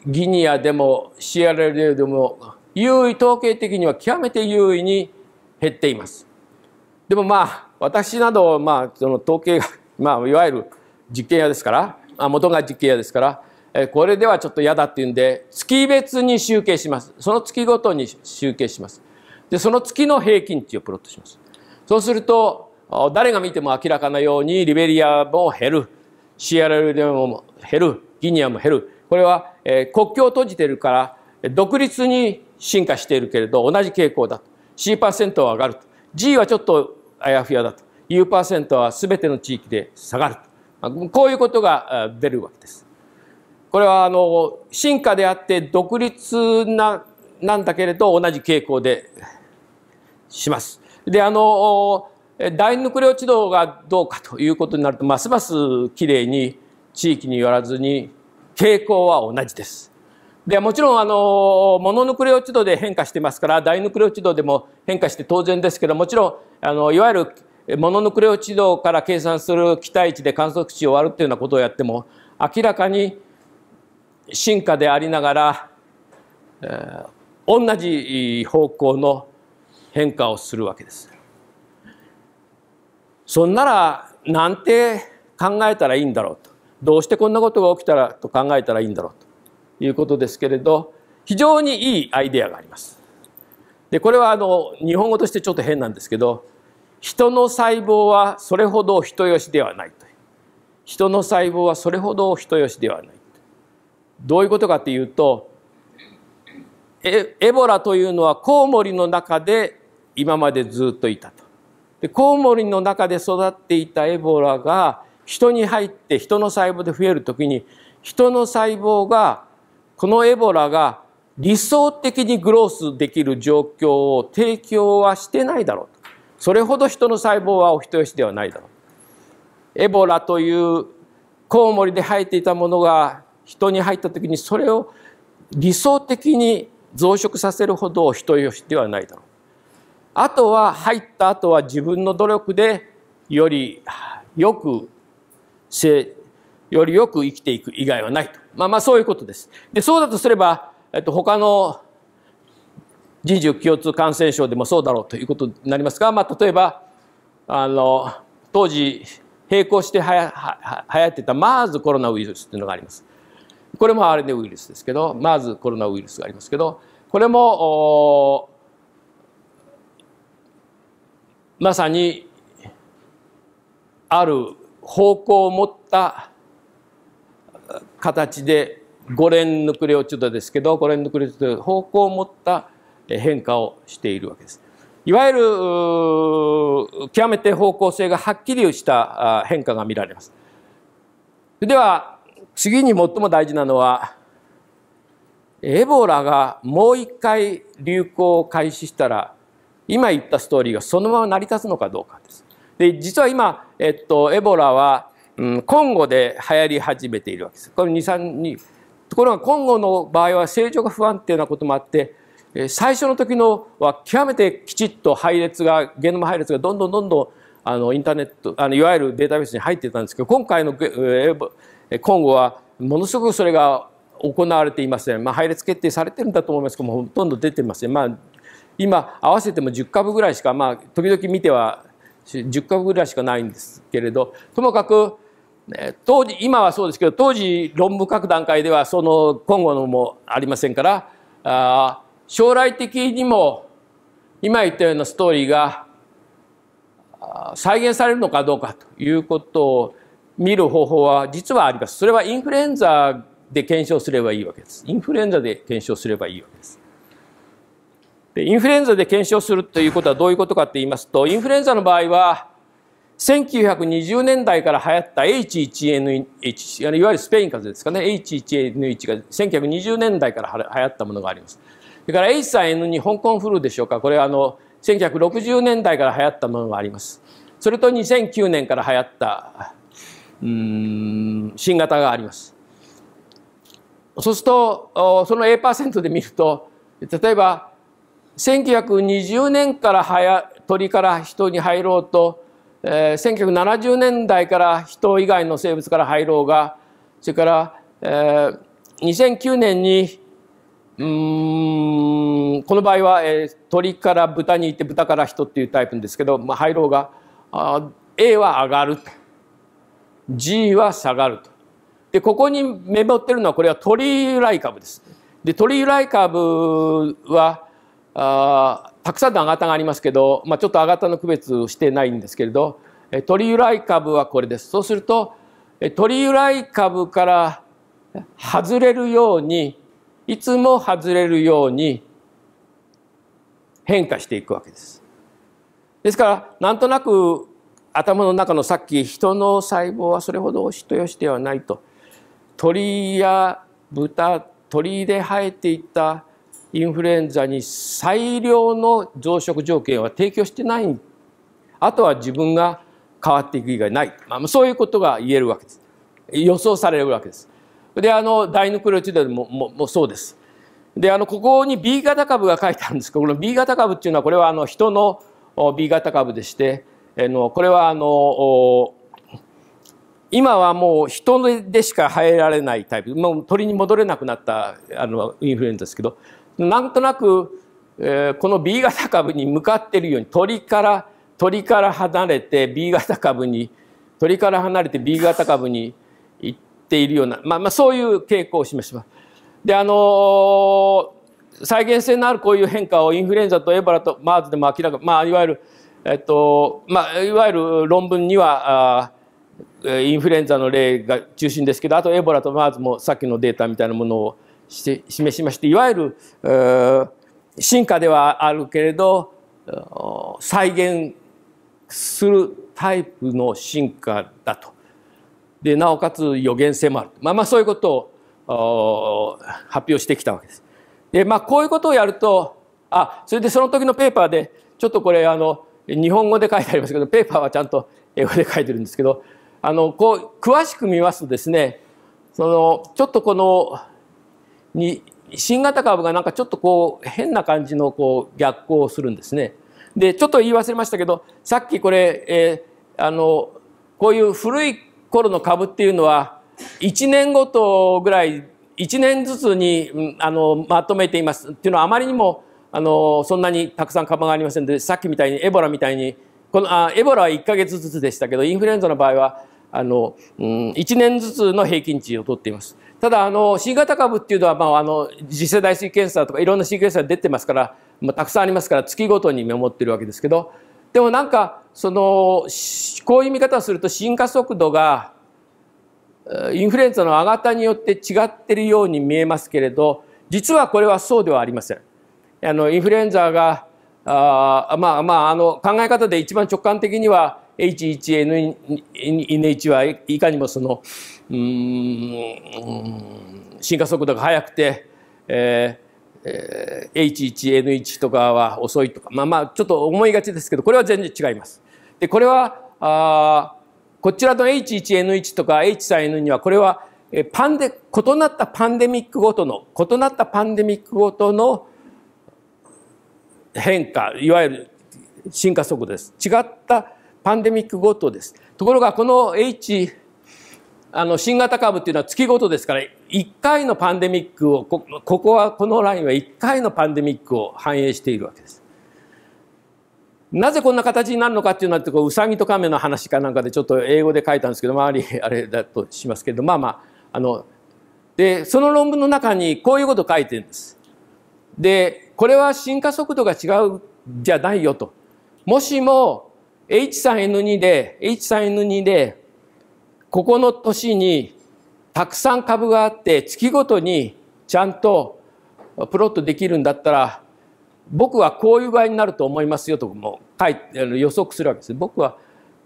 ギニアでもシアレルでも優位統計的には極めて優位に減っています。でもまあ私など、まあ、その統計が、[LAUGHS] まあ、いわゆる実験屋ですからあ元が実験屋ですから、えこれではちょっと嫌だっていうんで月別に集計しますその月ごとに集計しますでその月の平均値をプロットしますそうすると誰が見ても明らかなようにリベリアも減るシアラレオも減るギニアも減るこれは、え国境を閉じてるから独立に進化しているけれど同じ傾向だと C% は上がると G はちょっとあやふやだと。U% は全ての地域で下がると。こういうことが出るわけです。これはあの進化であって独立ななんだけれど同じ傾向でします。であの大ヌクレオチドがどうかということになるとますますきれいに地域によらずに傾向は同じです。でもちろんあのモノヌクレオチドで変化してますから大ヌクレオチドでも変化して当然ですけどもちろんあのいわゆるモノヌクレオチドから計算する期待値で観測値を割るっていうようなことをやっても明らかに進化でありながら、えー、同じ方向の変化をするわけです。そんならなんて考えたらいいんだろうとどうしてこんなことが起きたらと考えたらいいんだろうということですけれど非常にいいアイデアがあります。でこれはあの日本語としてちょっと変なんですけど人の細胞はそれほど人よしではないと人の細胞はそれほど人よしではないどういうことかというとエボラというのはコウモリの中で今までずっといたとでコウモリの中で育っていたエボラが人に入って人の細胞で増えるときに人の細胞がこのエボラが理想的にグロースできる状況を提供はしてないだろうとそれほど人の細胞はお人よしではないだろうエボラというコウモリで生えていたものが人に入った時にそれを理想的に増殖させるほどお人よしではないだろうあとは入った後は自分の努力でより良くよりよく生きていく以外はないと。まあまあそういうことです。で、そうだとすれば、えっと、他の人獣共通感染症でもそうだろうということになりますが、まあ例えば、あの、当時、並行してはやははやってた MERS コロナウイルスというのがあります。これも RNA ウイルスですけど、MERS コロナウイルスがありますけど、これも、まさに、ある方向を持った形で五連ヌクレオチュドですけど五連ヌクレオチュド方向を持った変化をしているわけです。いわゆる極めて方向性がはっきりした変化が見られます。では次に最も大事なのはエボラがもう一回流行を開始したら今言ったストーリーがそのまま成り立つのかどうかです。で実は今、えっと、エボラはうん、コンゴで流行り始めているわけです。これ232ところが今後の場合は正常が不安定なこともあって最初の時のは極めてきちっと配列がゲノム配列がどんどんどんどんあのインターネットあのいわゆるデータベースに入ってたんですけど今回の今後はものすごくそれが行われていません、まあ、配列決定されてるんだと思いますけどもほとんど出てません、まあ、今合わせても10株ぐらいしか、まあ、時々見ては10株ぐらいしかないんですけれどともかく当時今はそうですけど当時論文書く段階ではその今後のもありませんからあ将来的にも今言ったようなストーリーが再現されるのかどうかということを見る方法は実はあります。それはインフルエンザで検証すればいいわけです。インフルエンザで検証すればいいわけです。でインフルエンザで検証するということはどういうことかって言いますとインフルエンザの場合は1920年代から流行った H1N1、いわゆるスペイン風邪ですかね、H1N1 が1920年代から流行ったものがあります。それから H3N2、香港フルでしょうか、これはあの1960年代から流行ったものがあります。それと2009年から流行ったうん新型があります。そうすると、その A% で見ると、例えば1920年からは鳥から人に入ろうとえー、1970年代から人以外の生物から入ろうがそれから、えー、2009年にうんこの場合は、えー、鳥から豚にいって豚から人っていうタイプですけど、まあ、入ろうがあ A は上がる G は下がると。でここに目張ってるのはこれは鳥由来株です。で鳥由来株はあたくさんのあがたがありますけど、まあ、ちょっとあがたの区別してないんですけれど鳥由来株はこれですそうすると鳥由来株から外れるようにいつも外れるように変化していくわけです。ですからなんとなく頭の中のさっき人の細胞はそれほどおしとよしではないと鳥や豚鳥で生えていったインフルエンザに最良の増殖条件は提供してないあとは自分が変わっていく以外ない、まあ、そういうことが言えるわけです予想されるわけですであの大ヌクロチドもももそうですであのここに B 型株が書いてあるんですけどこの B 型株っていうのはこれはあの人の B 型株でしてえのこれはあの今はもう人でしか生えられないタイプもう鳥に戻れなくなったあのインフルエンザですけどなんとなく、えー、この B 型株に向かっているように鳥から鳥から離れて B 型株に鳥から離れて B 型株に行っているような、まあ、まあそういう傾向を示します。であのー、再現性のあるこういう変化をインフルエンザとエボラとマーズでも明らか、まあ、いわゆる、えっとまあ、いわゆる論文にはあインフルエンザの例が中心ですけどあとエボラとマーズもさっきのデータみたいなものを示しましていわゆる進化ではあるけれど再現するタイプの進化だとでなおかつ予言性もある、まあ、まあそういうことを発表してきたわけです。でまあこういうことをやるとあそれでその時のペーパーでちょっとこれあの日本語で書いてありますけどペーパーはちゃんと英語で書いてるんですけどあのこう詳しく見ますとですねそのちょっとこのに新型株がなんかちょっとこう変な感じのこう逆行するんですね。でちょっと言い忘れましたけどさっきこれ、えー、あのこういう古い頃の株っていうのは1年ごとぐらい1年ずつにあのまとめていますっていうのはあまりにもあのそんなにたくさん株がありませんでさっきみたいにエボラみたいにこのあエボラは1か月ずつでしたけどインフルエンザの場合はあの、うん、1年ずつの平均値をとっています。ただあの新型株っていうのは、まあ、あの次世代シーケンサーとかいろんなシーケンサー出てますから、まあ、たくさんありますから月ごとにメモってるわけですけどでもなんかそのこういう見方をすると進化速度がインフルエンザの上がたによって違ってるように見えますけれど実はこれはそうではありません。あのインフルエンザがあまあまああの考え方で一番直感的には H1N1 はいかにもそのうん進化速度が速くて、えーえー、H1N1 とかは遅いとかまあまあちょっと思いがちですけどこれは全然違います。でこれはあこちらの H1N1 とか H3N2 はこれはパンデ異なったパンデミックごとの異なったパンデミックごとの変化いわゆる進化速度です。違ったパンデミックごとです。ところがこの H あの新型株っていうのは月ごとですから1回のパンデミックをここはこのラインは1回のパンデミックを反映しているわけです。なぜこんな形になるのかっていうのはこうウサギとカメの話かなんかでちょっと英語で書いたんですけど周りあれだとしますけどまあまああのでその論文の中にこういうこと書いてるんです。でこれは進化速度が違うじゃないよと。もしも H3N2 で、H3N2 で、ここの年にたくさん株があって、月ごとにちゃんとプロットできるんだったら、僕はこういう具合になると思いますよとも書いて予測するわけです。僕は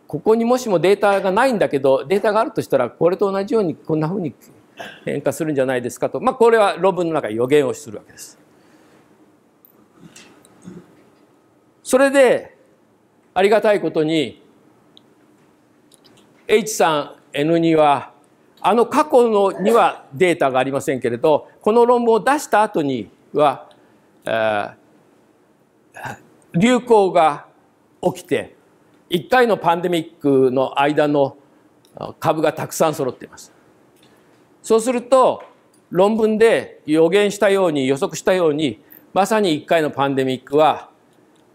ここにもしもデータがないんだけど、データがあるとしたら、これと同じようにこんなふうに変化するんじゃないですかと。まあ、これは論文の中予言をするわけです。それで、ありがたいことに H さん N2 はあの過去のにはデータがありませんけれどこの論文を出した後には、えー、流行が起きて1回のパンデミックの間の株がたくさん揃っています。そうすると論文で予言したように予測したようにまさに1回のパンデミックは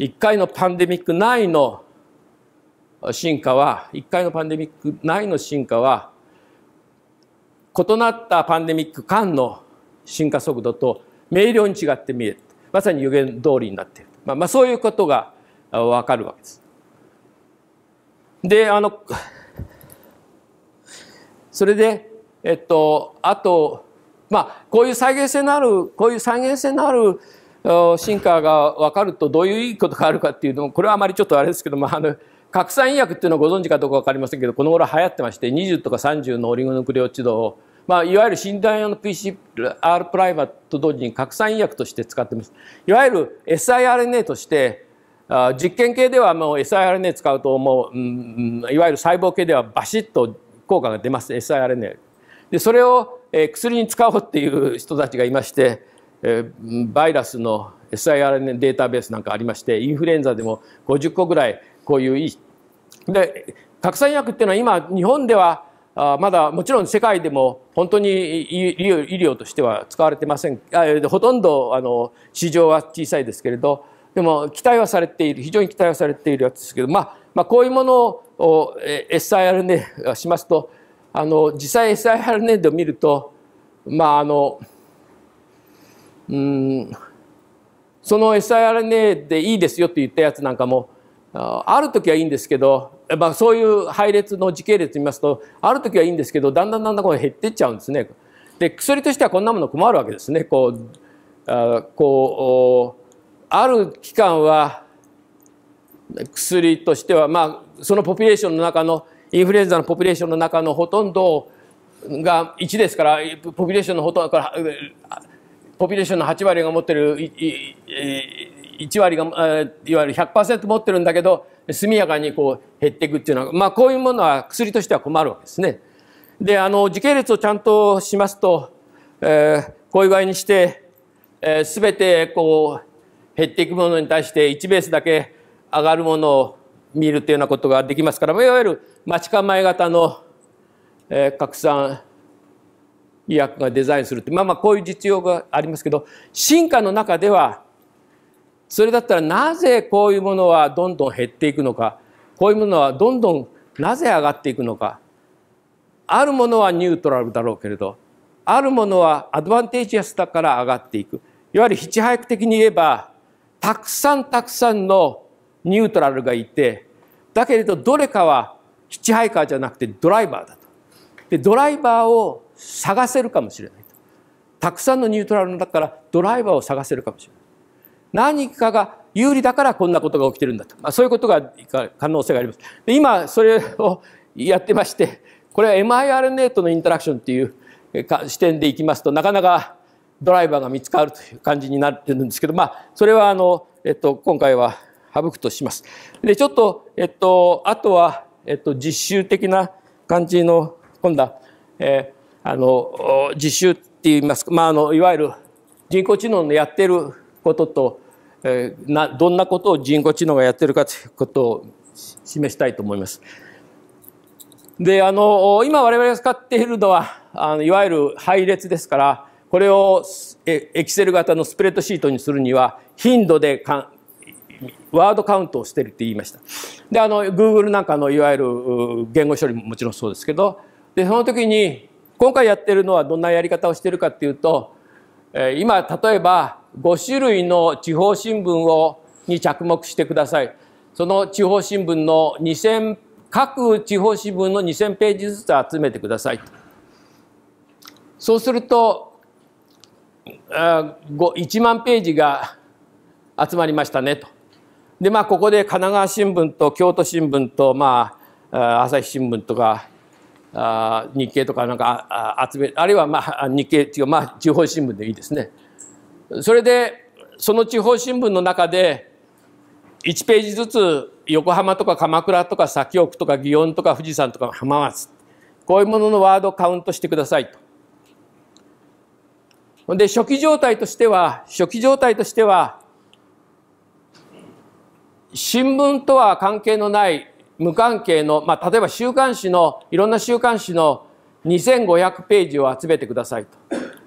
1回のパンデミック内の進化は1回のパンデミック内の進化は異なったパンデミック間の進化速度と明瞭に違って見えるまさに予言通りになっている、まあ、まあそういうことが分かるわけです。であのそれでえっとあとまあこういう再現性のあるこういう再現性のある進化が分かるとどういういいことがあるかっていうのもこれはあまりちょっとあれですけどもあの核酸医薬っていうのはご存知かどうか分かりませんけどこの頃流行ってまして20とか30のオリゴノクレオチドを、まあ、いわゆる診断用の PCR プライマーと同時に核酸医薬として使ってますいわゆる siRNA として実験系ではもう siRNA 使うともう、うん、いわゆる細胞系ではバシッと効果が出ます siRNA でそれを薬に使おうっていう人たちがいましてバイラスの SIRN データベースなんかありましてインフルエンザでも50個ぐらいこういういいで核酸薬っていうのは今日本ではまだもちろん世界でも本当に医療としては使われてませんほとんどあの市場は小さいですけれどでも期待はされている非常に期待はされているやつですけど、まあ、まあこういうものを SIRN しますとあの実際 SIRN で見るとまああのうんその siRNA でいいですよって言ったやつなんかもある時はいいんですけど、まあ、そういう配列の時系列見ますとある時はいいんですけどだんだんだんだんこれ減ってっちゃうんですね。で薬としてはこんなもの困るわけですね。こうあこうある期間は薬としては、まあ、そのポピュレーションの中のインフルエンザのポピュレーションの中のほとんどが1ですからポピュレーションのほとんどからポピュレーションの8割が持ってる1割がいわゆる100%持ってるんだけど速やかにこう減っていくっていうのは、まあ、こういうものは薬としては困るわけですね。であの時系列をちゃんとしますと、えー、こういう具合にして、えー、全てこう減っていくものに対して1ベースだけ上がるものを見るというようなことができますからいわゆる待ち構え型の、えー、拡散医薬がデザインするってまあまあこういう実用がありますけど進化の中ではそれだったらなぜこういうものはどんどん減っていくのかこういうものはどんどんなぜ上がっていくのかあるものはニュートラルだろうけれどあるものはアドバンテージアスだから上がっていくいわゆるヒチハイク的に言えばたくさんたくさんのニュートラルがいてだけれどどれかはヒッチハイカーじゃなくてドライバーだと。でドライバーを探せるかもしれないたくさんのニュートラルの中からドライバーを探せるかもしれない何かが有利だからこんなことが起きてるんだと、まあ、そういうことが可能性がありますで今それをやってましてこれは miRNA とのインタラクションっていう視点でいきますとなかなかドライバーが見つかるという感じになってるんですけどまあそれはあの、えっと、今回は省くとします。でちょっと、えっと、あとは、えっと、実習的な感じの今度は、えーあの実習っていいますか、まあ、あのいわゆる人工知能のやってることと、えー、などんなことを人工知能がやってるかということを示したいと思います。であの今我々が使っているのはあのいわゆる配列ですからこれをエクセル型のスプレッドシートにするには頻度でかワードカウントをしてるって言いました。であの Google なんかのいわゆる言語処理ももちろんそうですけどでその時に今回やってるのはどんなやり方をしてるかっていうと、え今例えば5種類の地方新聞をに着目してください。その地方新聞の2000各地方新聞の2000ページずつ集めてくださいそうするとあ1万ページが集まりましたねと。でまあここで神奈川新聞と京都新聞と、まあ、朝日新聞とかあ日経とかなんかあ集めあるいはまあ日経っていうまあ地方新聞でいいですねそれでその地方新聞の中で1ページずつ横浜とか鎌倉とか左京区とか祇園とか富士山とか浜松こういうもののワードをカウントしてくださいと。で初期状態としては初期状態としては新聞とは関係のない無関係の、まあ、例えば週刊誌のいろんな週刊誌の2500ページを集めてくださいと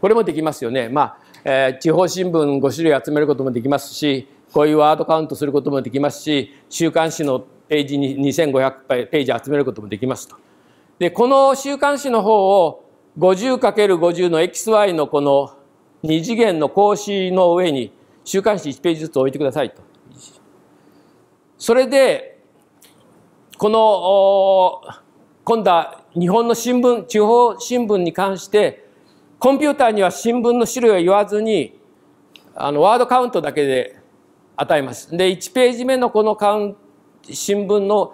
これもできますよね、まあえー、地方新聞5種類集めることもできますしこういうワードカウントすることもできますし週刊誌のページに2500ページ集めることもできますと。でこの週刊誌の方を 50×50 の XY のこの2次元の格子の上に週刊誌1ページずつ置いてくださいと。それでこの、今度は日本の新聞、地方新聞に関して、コンピューターには新聞の種類を言わずに、あの、ワードカウントだけで与えます。で、1ページ目のこのカウン新聞の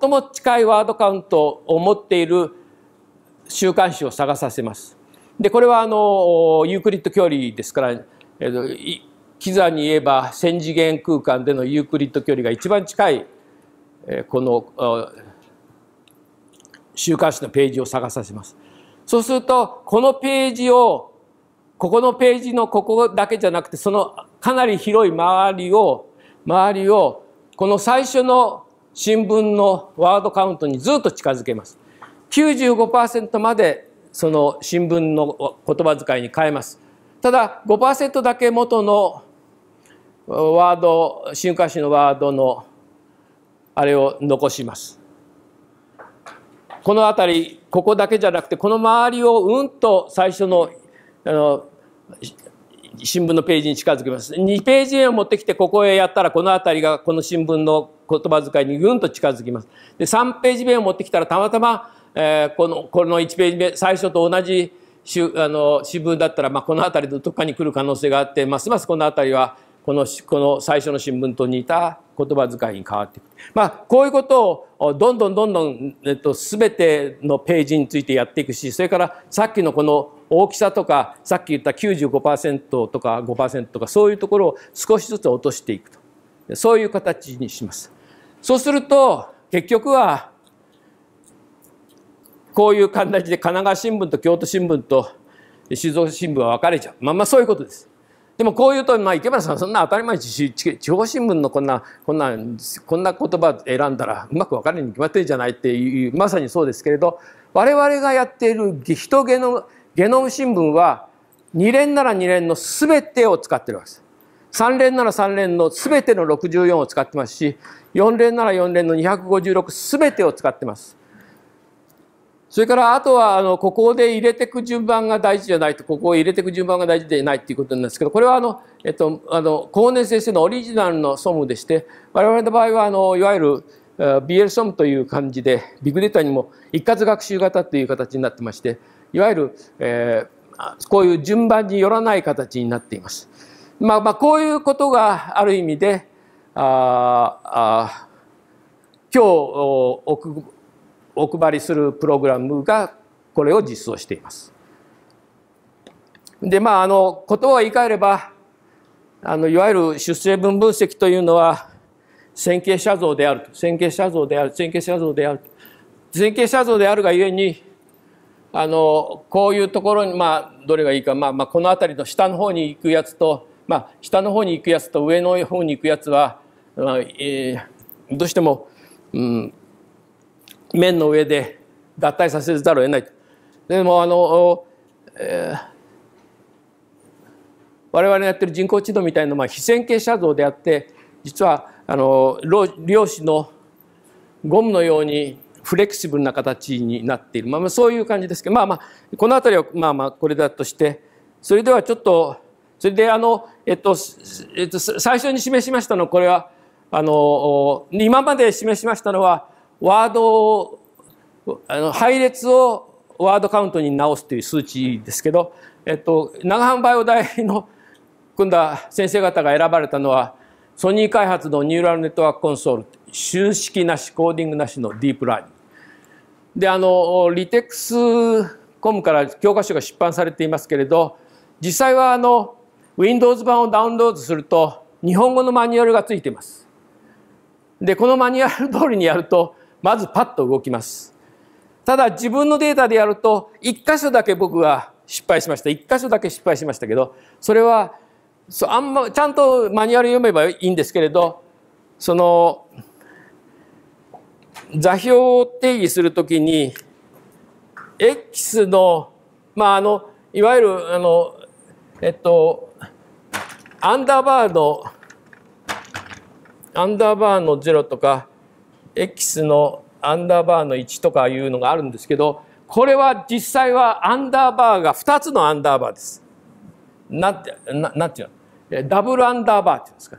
最も近いワードカウントを持っている週刊誌を探させます。で、これはあの、ユークリッド距離ですから、えっと、キザに言えば千次元空間でのユークリッド距離が一番近いこの週刊誌のページを探させます。そうすると、このページを、ここのページのここだけじゃなくて、そのかなり広い周りを、周りを、この最初の新聞のワードカウントにずっと近づけます。95%までその新聞の言葉遣いに変えます。ただ5%だけ元のワード、新刊誌のワードのあれを残しますこの辺りここだけじゃなくてこの周りをうんと最初のあの新聞のページに近づきます2ページ目を持ってきてここへやったらこの辺りがこの新聞の言葉遣いにぐんと近づきますで3ページ目を持ってきたらたまたま、えー、このこの1ページ目最初と同じあの新聞だったら、まあ、この辺りのどっかに来る可能性があってますますこの辺りはこのこの最初の新聞と似た言葉遣いに変わっていく。まあ、こういうことをどんどんどんどん、えっと、全てのページについてやっていくしそれからさっきのこの大きさとかさっき言った95%とか5%とかそういうところを少しずつ落としていくとそういう形にします。そうすると結局はこういう形で神奈川新聞と京都新聞と静岡新聞は分かれちゃうまあまあそういうことです。でもこういうと、まあ、池村さんそんな当たり前地方新聞のこんなこんなこんな言葉選んだらうまく分かるに決まってるじゃないっていうまさにそうですけれど我々がやっている人ゲノゲノム新聞は2連なら2連の全てを使ってるわけです。3連なら3連の全ての64を使ってますし4連なら4連の256全てを使ってます。それからあとはあのここで入れていく順番が大事じゃないとここを入れていく順番が大事でないっていうことなんですけどこれはあの、えっと、あの高年先生のオリジナルのソムでして我々の場合はあのいわゆる BL ソムという感じでビッグデータにも一括学習型という形になってましていわゆる、えー、こういう順番によらない形になっています。まあまあ、こういうことがある意味でああ今日お配りするプログラムがこれを実装しています。でまああのことは言い換えればあのいわゆる出生分分析というのは線形写像である線形写像である線形写像である線形写像であるがゆえにあのこういうところにまあどれがいいか、まあ、まあこの辺りの下の方に行くやつと、まあ、下の方に行くやつと上の方に行くやつは、まあえー、どうしても、うん、面の上で合体させざるを得ないでもあの、えー、我々のやってる人工知能みたいなのは非線形写像であって実はあの量子のゴムのようにフレキシブルな形になっている、まあ、まあそういう感じですけどまあまあこの辺りはまあまあこれだとしてそれではちょっとそれであの、えっとえっと、最初に示しましたのこれはあの今まで示しましたのはワードをあの配列をワードカウントに直すという数値ですけど、えっと、長浜バイオ大の組んだ先生方が選ばれたのはソニー開発のニューラルネットワークコンソール収式なしコーディングなしのディープラーニングであのリテックスコムから教科書が出版されていますけれど実際はあの Windows 版をダウンロードすると日本語のマニュアルがついていますでこのマニュアル通りにやるとまずパッと動きます。ただ自分のデータでやると1箇所だけ僕が失敗しました1箇所だけ失敗しましたけどそれはそあんまちゃんとマニュアル読めばいいんですけれどその座標を定義するときに x のまああのいわゆるあのえっとアンダーバーのアンダーバーの0とか x のアンダーバーの1とかいうのがあるんですけどこれは実際はアンダーバーが2つのアンダーバーです。なんてなんていうのダブルアンダーバーっていうんですか。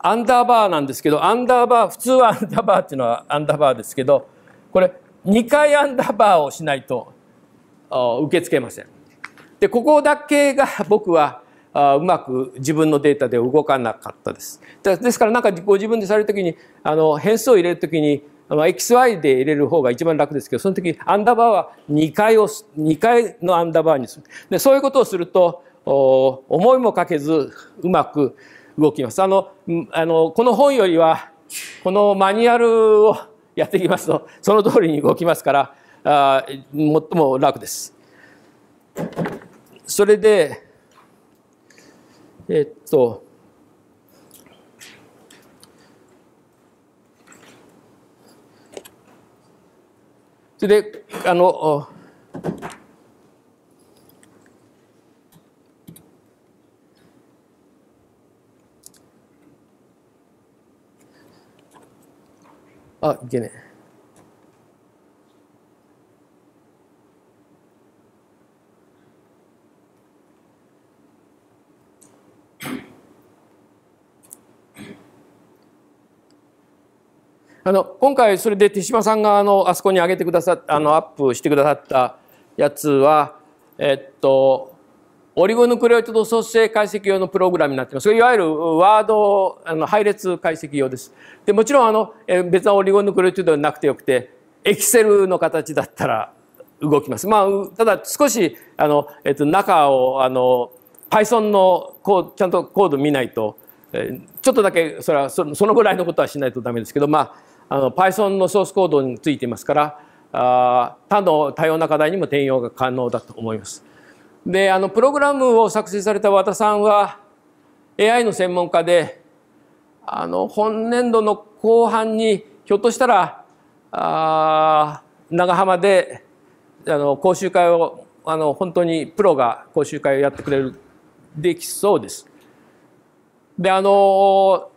アンダーバーなんですけどアンダーバー普通はアンダーバーっていうのはアンダーバーですけどこれ2回アンダーバーをしないと受け付けません。でここだけが僕はあうまく自分のデータで動かなかったです。ですからなんかご自分でされる時にあの変数を入れる時に XY で入れる方が一番楽ですけど、その時アンダーバーは2回を、2回のアンダーバーにする。で、そういうことをすると、お思いもかけずうまく動きます。あの、あの、この本よりは、このマニュアルをやっていきますと、その通りに動きますから、あ最も楽です。それで、えっと、それで、あの、あ、いけねえ。あの今回それで手嶋さんがあのあそこに上げてくださあのアップしてくださったやつはえっとオリゴヌクレオチド組成解析用のプログラムになってます。いわゆるワードあの配列解析用です。でもちろんあの別のオリゴヌクレオチドなくてよくてエクセルの形だったら動きます。まあただ少しあの、えっと、中をあの Python のこうちゃんとコード見ないとちょっとだけそれはそのぐらいのことはしないとダメですけどまああの Python のソースコードについていますからあ他の多様な課題にも転用が可能だと思います。であのプログラムを作成された和田さんは AI の専門家であの本年度の後半にひょっとしたらあ長浜であの講習会をあの本当にプロが講習会をやってくれるできそうです。であの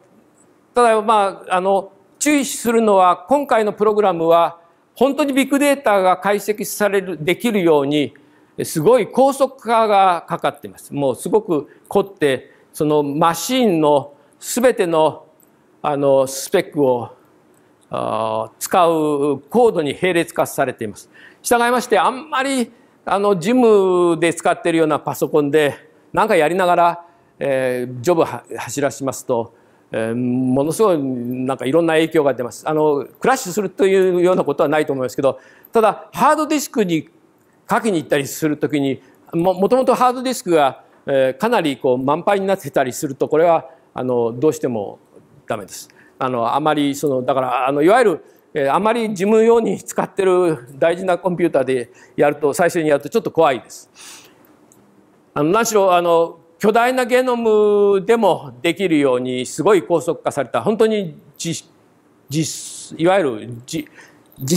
ただまああの注意するのは今回のプログラムは本当にビッグデータが解析されるできるようにすごい高速化がかかっています。もうすごく凝ってそのマシンの全てのあのスペックを使うコードに並列化されています。従いましてあんまりあのジムで使っているようなパソコンで何かやりながら、えー、ジョブ走らしますとえー、ものすごいなんかいろんな影響が出ますあのクラッシュするというようなことはないと思いますけどただハードディスクに書きに行ったりするときにももともとハードディスクが、えー、かなりこう満杯になってたりするとこれはあのどうしてもダメです。あのあまりそのだからあのいわゆるあまり事務用に使ってる大事なコンピューターでやると最初にやるとちょっと怖いです。あの何しろあの巨大なゲノムでもできるようにすごい高速化された本当にいわゆる実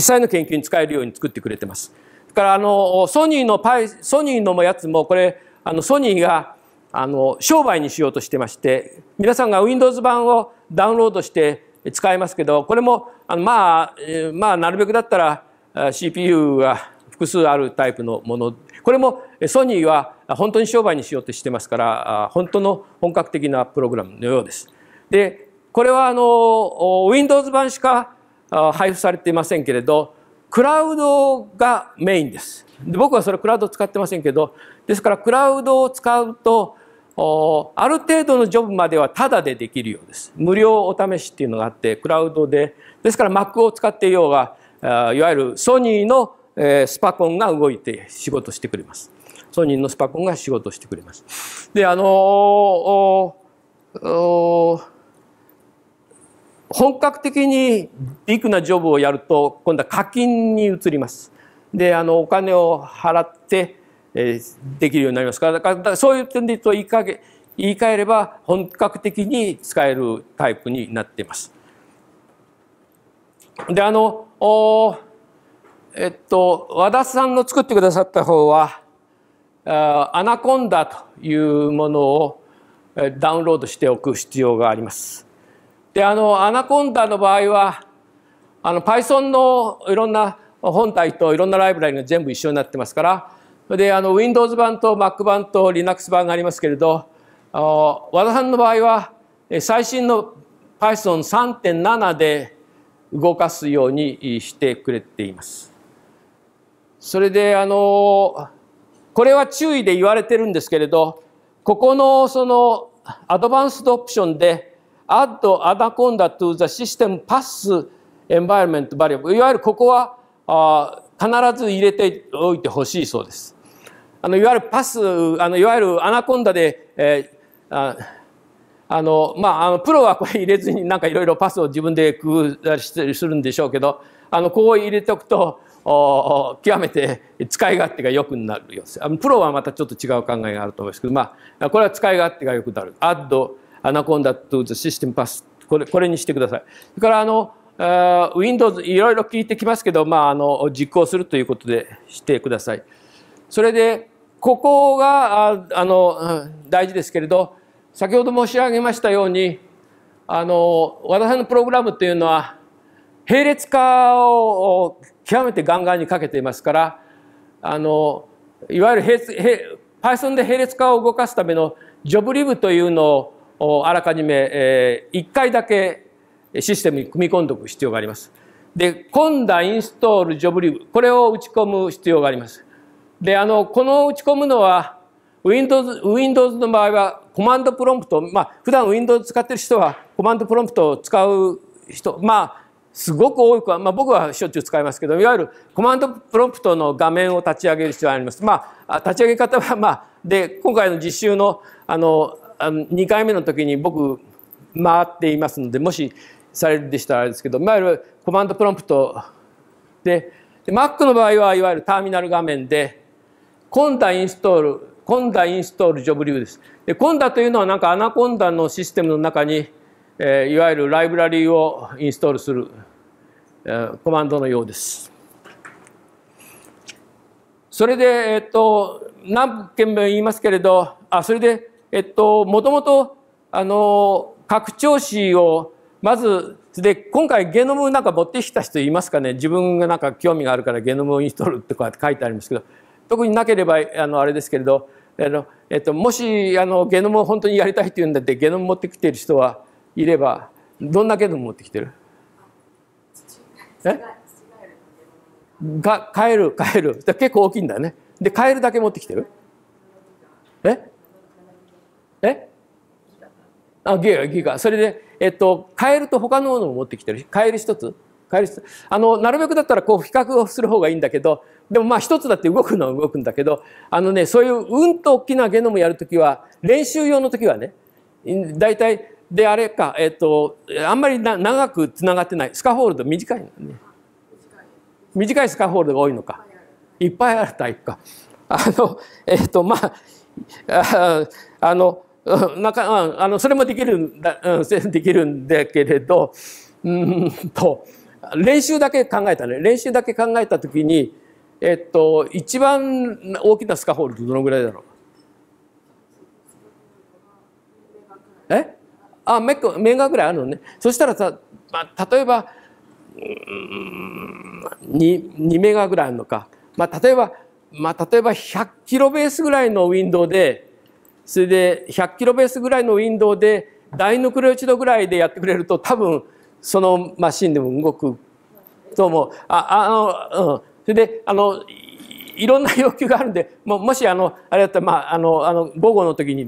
際の研究に使えるように作ってくれてます。だからあのソニーのパイソニーのやつもこれあのソニーがあの商売にしようとしてまして皆さんが Windows 版をダウンロードして使いますけどこれもあの、まあ、まあなるべくだったら CPU が複数あるタイプのものこれもソニーは本当に商売にしようとしてますから本当の本格的なプログラムのようです。でこれはあの Windows 版しか配布されていませんけれどクラウドがメインです。で僕はそれクラウド使ってませんけどですからクラウドを使うとある程度のジョブまではタダでできるようです。無料お試しっていうのがあってクラウドでですから Mac を使っていようがいわゆるソニーのえー、スパコンが動いて仕事してくれます。ソニーのスパコンが仕事してくれます。で、あのー、本格的にビッグなジョブをやると今度は課金に移ります。で、あのお金を払って、えー、できるようになりますから、だからそういう点で言うと言いかけ言い換えれば本格的に使えるタイプになっています。であのおえっと、和田さんの作ってくださった方は、アナコンダというものをダウンロードしておく必要があります。で、あの、アナコンダの場合は、あの、Python のいろんな本体といろんなライブラリが全部一緒になってますから、で、あの、Windows 版と Mac 版と Linux 版がありますけれど、和田さんの場合は、最新の Python3.7 で動かすようにしてくれています。それであのこれは注意で言われてるんですけれどここのそのアドバンスドオプションで add anaconda to the system pass environment variable いわゆるここはあ必ず入れておいてほしいそうです。あのいわゆるパスあのいわゆるアナコンダで、えー、ああのまあ、あのプロはこれ入れずになんかいろいろパスを自分で工夫したりするんでしょうけどあのこう入れておくと極めて使い勝手が良くなるようですプロはまたちょっと違う考えがあると思いますけど、まあ、これは使い勝手が良くなる Add Anaconda to the System Pass これこれにしてくださいそれからあの Windows いろいろ聞いてきますけど、まあ、あの実行するということでしてくださいそれでここがあの大事ですけれど先ほど申し上げましたようにあの和田さんのプログラムというのは並列化を極めてガンガンにかけていますからあのいわゆる並列 Python で並列化を動かすためのジョブリブというのをあらかじめ、えー、1回だけシステムに組み込んでおく必要があります。で、今度はインストールジョブリブ、これを打ち込む必要があります。で、あの、この打ち込むのは、Windows、Windows の場合はコマンドプロンプト、まあ、普段 Windows 使ってる人はコマンドプロンプトを使う人、まあ、すごく多くは、まあ、僕はしょっちゅう使いますけどいわゆるコマンドプロンプトの画面を立ち上げる必要があります。まあ、立ち上げ方は、[LAUGHS] まあ、で今回の実習のあのあの2回目の時に僕回っていますのでもしされるでしたらあれですけどいわゆるコマンドプロンプトでで Mac の場合はいわゆるターミナル画面でコンダインストールコンダインストールジョブリューです。でコンダというのはなんかアナコンダのシステムの中に、えー、いわゆるライブラリーをインストールするコマンドのようです。それで、えっと、何件も言いますけれど、あ、それで、えっと、もともと、あの、拡張子を、まず、で、今回ゲノムなんか持ってきた人いますかね自分がなんか興味があるからゲノムをインストールとか書いてありますけど、特になければ、あの、あれですけれど、あの、えっと、もし、あの、ゲノムを本当にやりたいっていうんだって、ゲノム持ってきてる人はいれば、どんなゲノム持ってきてるえがカエルカエル結構大きいんだねでカエルだけ持ってきてるええあギガギガそれで、えっと、カエルと他のものも持ってきてるカエル一つカエル一つあのなるべくだったらこう比較をする方がいいんだけどでもまあ一つだって動くのは動くんだけどあのねそういううんと大きなゲノムやるときは練習用の時はね大体であれか、えっと、あんまり長くつながってないスカホールド短いね短いスカホールドが多いのかいっぱいあるタイプかあのえっとまああのなかあのそれもできるんだ、うん、できるんだけれどうんと練習だけ考えたね練習だけ考えた時に、えっと、一番大きなスカホールドどのぐらいだろうえあ、メッメガぐらいあるのね。そしたらさ、まあ、例えば、うん、2, 2メガぐらいあるのか。まあ、例えば、まあ、例えば100キロベースぐらいのウィンドウで、それで100キロベースぐらいのウィンドウで、大ヌクレオチドぐらいでやってくれると、多分、そのマシンでも動くと思う。あ、あの、うん。それで、あの、いろんな要求があるんで、ももし、あの、あれだったら、まあ、あの、あの、午後の時に、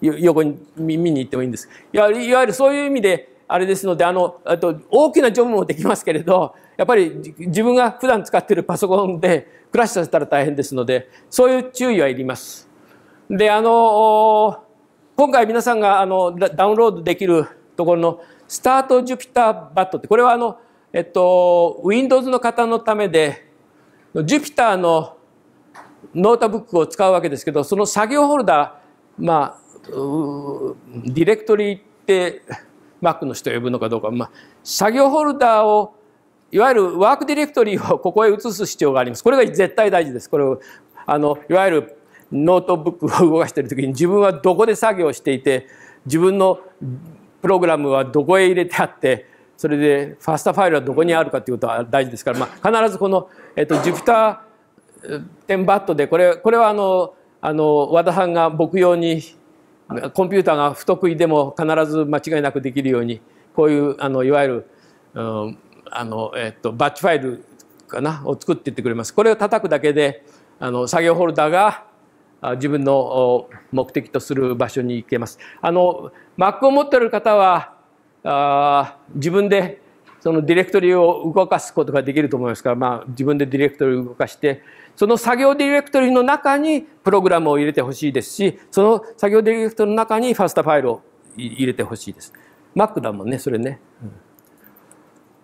横に見に行ってもいいんですいわゆるそういう意味であれですのであのあと大きなジョブもできますけれどやっぱり自分が普段使ってるパソコンでクラッシュさせたら大変ですのでそういう注意はいります。であの今回皆さんがあのダウンロードできるところのスタートジュピターバットってこれはあの、えっと、Windows の方のためでジュピターのノートブックを使うわけですけどその作業ホルダーまあディレクトリーって Mac の人呼ぶのかどうか、まあ、作業ホルダーをいわゆるワークディレクトリーをここへ移す必要があります。これが絶対大事です。これをあのいわゆるノートブックを動かしている時に自分はどこで作業していて自分のプログラムはどこへ入れてあってそれでファスタファイルはどこにあるかということは大事ですから、まあ、必ずこの、えっと、Jupyter 10バットでこれこれはあのあの和田さんが僕用にコンピューターが不得意でも必ず間違いなくできるようにこういうあのいわゆる、うん、あのえっと、バッチファイルかなを作っていってくれます。これを叩くだけであの作業ホルダーが自分の目的とする場所に行けます。あの Mac を持ってる方はあ自分でそのディレクトリを動かすことができると思いますから、まあ、自分でディレクトリを動かしてその作業ディレクトリの中にプログラムを入れてほしいですしその作業ディレクトリの中にファスタファイルを入れてほしいです。Mac だもんねそれね、うん。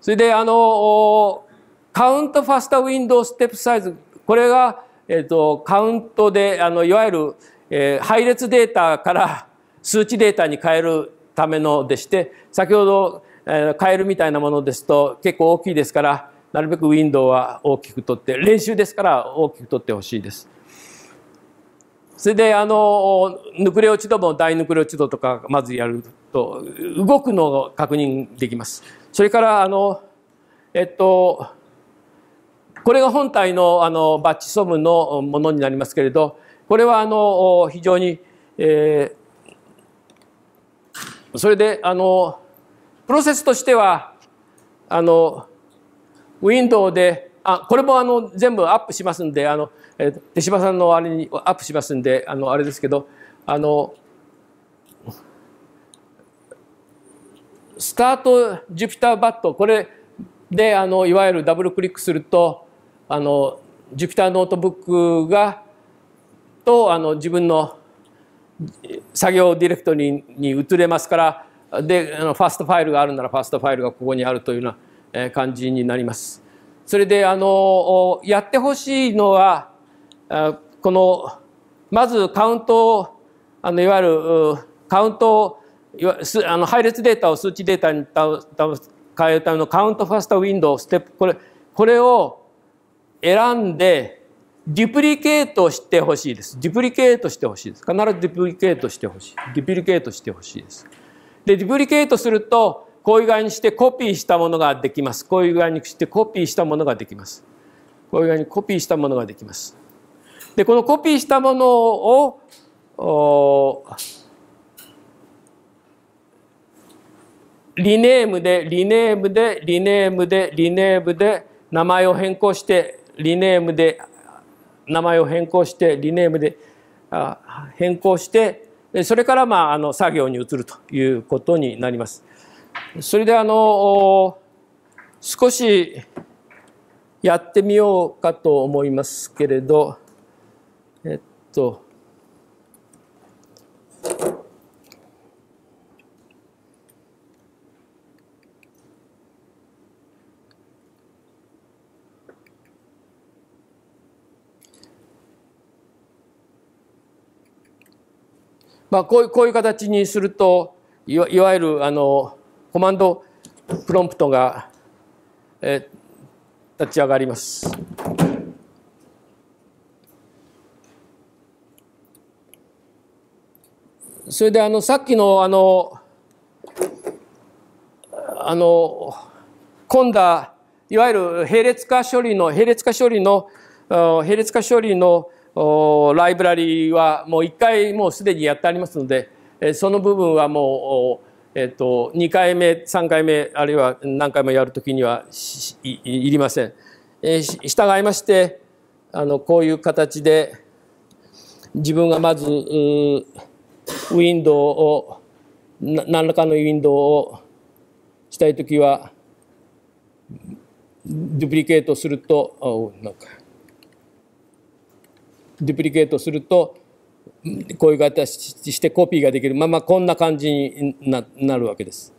それであのカウントファスタウィンドウステップサイズこれが、えーと、とカウントであのいわゆる、えー、配列データから数値データに変えるためのでして先ほどカエルみたいなものですと結構大きいですからなるべくウィンドウは大きく取って練習ですから大きく取ってほしいです。それであのヌクレオチドも大ヌクレオチドとかまずやると動くのを確認できます。それからあのえっとこれが本体のあのバッチソムのものになりますけれどこれはあの非常に、えー、それであのプロセスとしてはあのウィンドウであこれもあの全部アップしますんであの、えー、手嶋さんのあれにアップしますんであのあれですけどあのスタートジュピターバットこれであのいわゆるダブルクリックするとあのジュピターノートブックがとあの自分の作業ディレクトリに移れますからであのファストファイルがあるならファストファイルがここにあるというような感じになります。それであのやってほしいのはこのまずカウントをあのいわゆるカウントをあの配列データを数値データに変えるためのカウントファストウィンドウステップこれこれを選んでデュプリケートしてほしいです。デュプリケートしてほしいです。必ずデュプリケートしてほしい。デュプリケートしてほしいです。で、デュプリケートすると、こういう具合にしてコピーしたものができます。こういう具合にしてコピーしたものができます。こういう具合にコピーしたものができます。で、このコピーしたものを、リネームで、リネームで、リネームで、リネームで、名前を変更して、リネームで、名前を変更して、リネームで、変更して、それからまああの作業に移るということになります。それであの少しやってみようかと思いますけれどえっとまあ、こういうこういう形にするといわゆるあのコマンドプロンプトが、え立ち上がります。それであのさっきのあのあの混んだいわゆる並列化処理の並列化処理の並列化処理のライブラリーはもう1回もうすでにやってありますので、えその部分はもう、えーと、2回目3回目あるいは何回もやるときにはいりません。えー、従いましてあのこういう形で自分がまずウィンドウを何らかのウィンドウをしたいときはデュプリケートするとなんか。デュプリケートするとこういう形してコピーができるままこんな感じにななるわけです。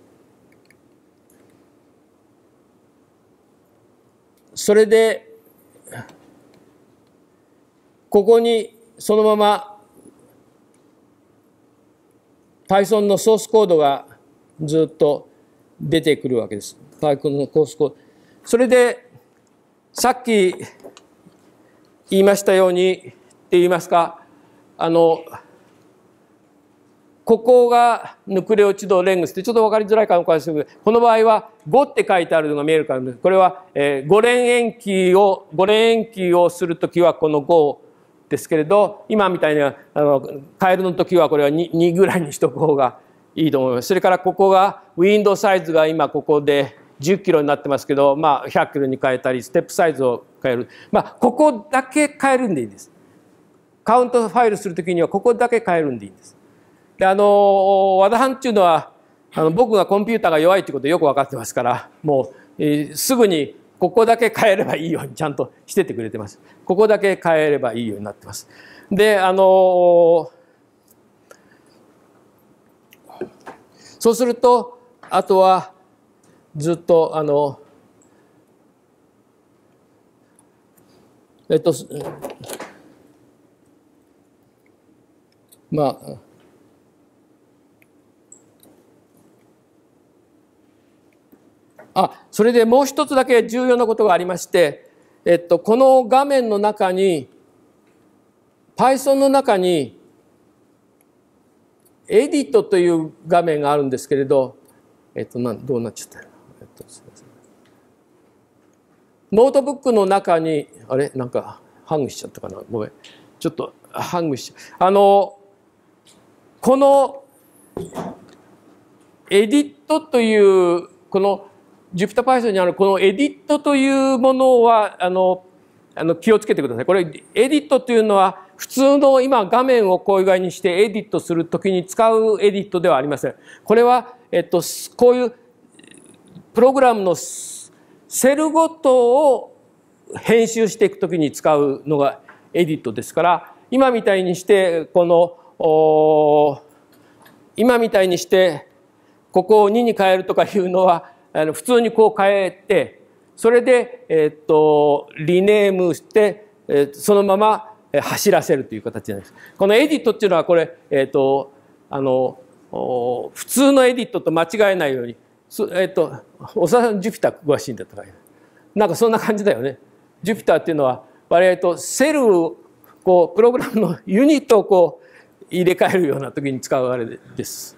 それでここにそのまま Python のソースコードがずっと出てくるわけです。Python のソースコード。それでさっき言いましたようにって言いますかあのここがヌクレオチドレングスってちょっと分かりづらいかもしれませんけどこの場合は5って書いてあるのが見えるからこれは、え5連延期を5連延期をする時はこの5ですけれど今みたいなあのカエルの時はこれは 2, 2ぐらいにしとく方がいいと思います。それからここがウィンドサイズが今ここで10キロになってますけど、まあ、100キロに変えたりステップサイズを変える、まあ、ここだけ変えるんでいいです。カウントファイルする時にはここだけ変えるんでいいんです。であの和田藩っていうのはあの僕がコンピューターが弱いってことよく分かってますからもう、えー、すぐにここだけ変えればいいようにちゃんとしててくれてます。ここだけ変えればいいようになってます。であのそうするとあとはずっとあのえっとまああそれでもう一つだけ重要なことがありまして、えっと、この画面の中に Python の中にエディットという画面があるんですけれど、えっと、なんどうなっちゃったえっと、すみません。ノートブックの中に、あれなんかハングしちゃったかなごめん。ちょっとハングしちゃあの、このエディットというこの JupyterPython にあるこのエディットというものはあのあの気をつけてください。これエディットというのは普通の今画面をこういう具合にしてエディットするときに使うエディットではありません。これは、えっと、こういうプログラムのセルごとを編集していくときに使うのがエディットですから今みたいにしてこの今みたいにしてここを2に変えるとかいうのはあの普通にこう変えてそれで、えっとリネームして、えそのまま走らせるという形なんです。このエディットっていうのはこれ、えっとあの普通のエディットと間違えないように、えっとおささんジュピター詳しいんだとかなんかそんな感じだよね。ジュピターっていうのは割合とセルをこうプログラムのユニットをこう入れ替えるような時に使うあれです。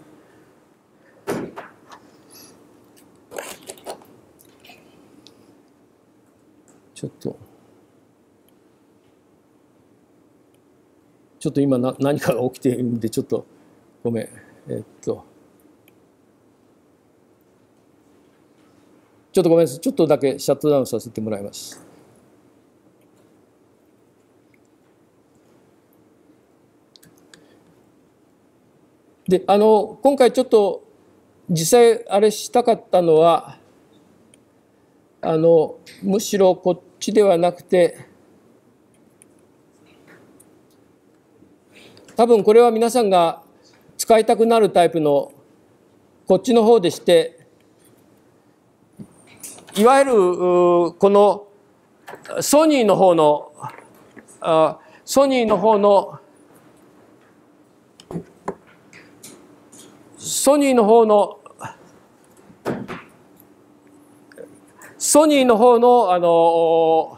ちょっとちょっと今な何かが起きているんでちょっとごめんえっとちょっとごめんちょっとだけシャットダウンさせてもらいます。で、あの、今回ちょっと実際あれしたかったのは、あの、むしろこっちではなくて、多分これは皆さんが使いたくなるタイプのこっちの方でして、いわゆるこのソニーの方の、ソニーの方のソニーの方のソニーの方のあの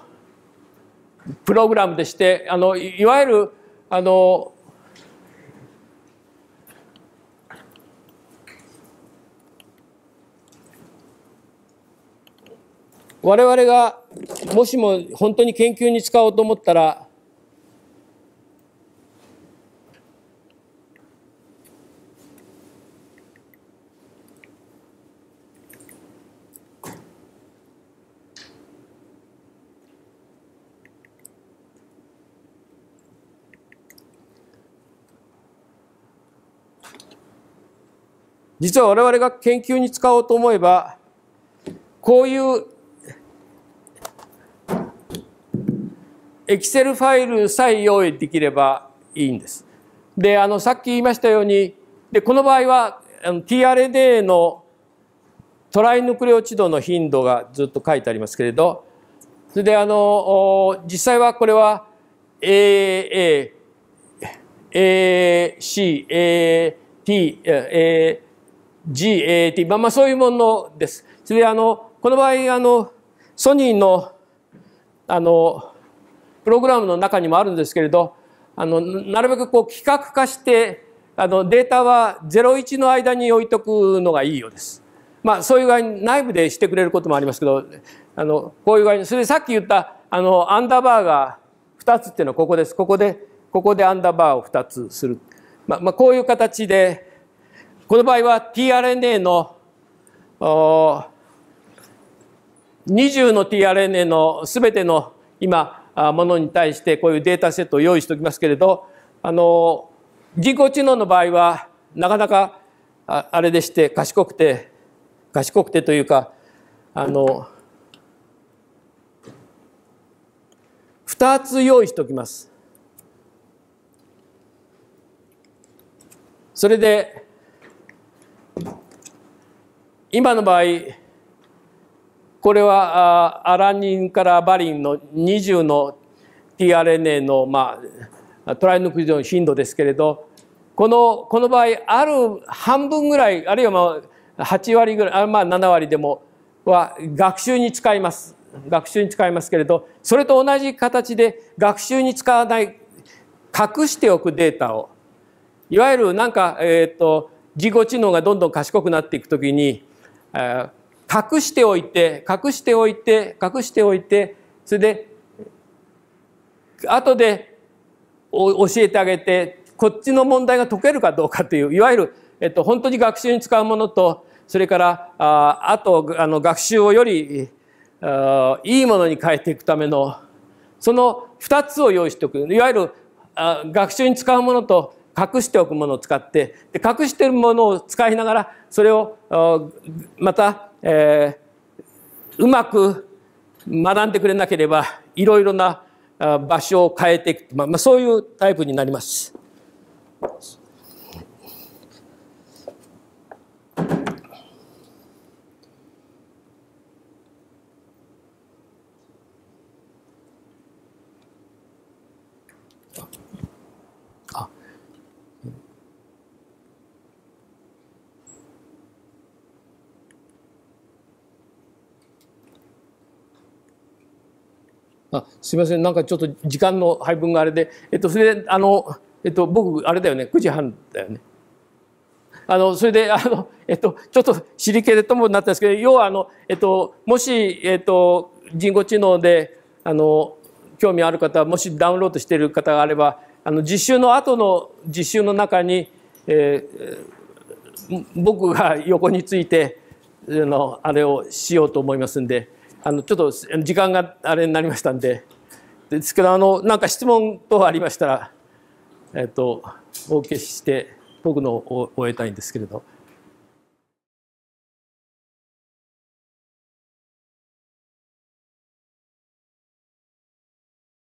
プログラムでしてあのいわゆるあの我々がもしも本当に研究に使おうと思ったら実は我々が研究に使おうと思えばこういうエクセルファイルさえ用意できればいいんです。であのさっき言いましたようにでこの場合は TRNA のトライヌクレオチドの頻度がずっと書いてありますけれどそれであの実際はこれは AAACATAA GAT、まあまあそういうものです。それであの、この場合、あの、ソニーの、あの、プログラムの中にもあるんですけれど、あの、なるべくこう規格化して、あの、データは01の間に置いとくのがいいようです。まあそういう具合に内部でしてくれることもありますけど、あの、こういう具合に、それでさっき言った、あの、アンダーバーが2つっていうのはここです。ここで、ここでアンダーバーを2つする。まあ、まあ、こういう形で、この場合は tRNA の20の tRNA の全ての今ものに対してこういうデータセットを用意しておきますけれどあの人工知能の場合はなかなかあれでして賢くて賢くてというかあの2つ用意しておきます。それで今の場合これはアラニンからバリンの20の tRNA の、まあ、トライヌクリドの頻度ですけれどこのこの場合ある半分ぐらいあるいはまあ8割ぐらいまあ7割でもは学習に使います学習に使いますけれどそれと同じ形で学習に使わない隠しておくデータをいわゆるなんかえっ、ー、と自己知能がどんどん賢くなっていくときに隠しておいて隠しておいて隠しておいてそれで後で教えてあげてこっちの問題が解けるかどうかといういわゆる、えっと、本当に学習に使うものとそれからああとあの学習をよりあいいものに変えていくためのその2つを用意しておくいわゆるあ学習に使うものと隠しておくものを使ってで隠してるものを使いながらそれをまた、えー、うまく学んでくれなければいろいろな場所を変えていく、ままあ、そういうタイプになります。あすみませんなんかちょっと時間の配分があれで、えっと、それであの、えっと、僕あれだよね9時半だよね。あのそれであの、えっと、ちょっと知りけれともなったんですけど要はあの、えっと、もし、えっと、人工知能であの興味ある方もしダウンロードしている方があればあの実習の後の実習の中に、えー、僕が横についてあのあれをしようと思いますんで。あのちょっと時間があれになりましたんでですけどあのなんか質問等ありましたらえっとお受けして僕のを終えたいんですけれど。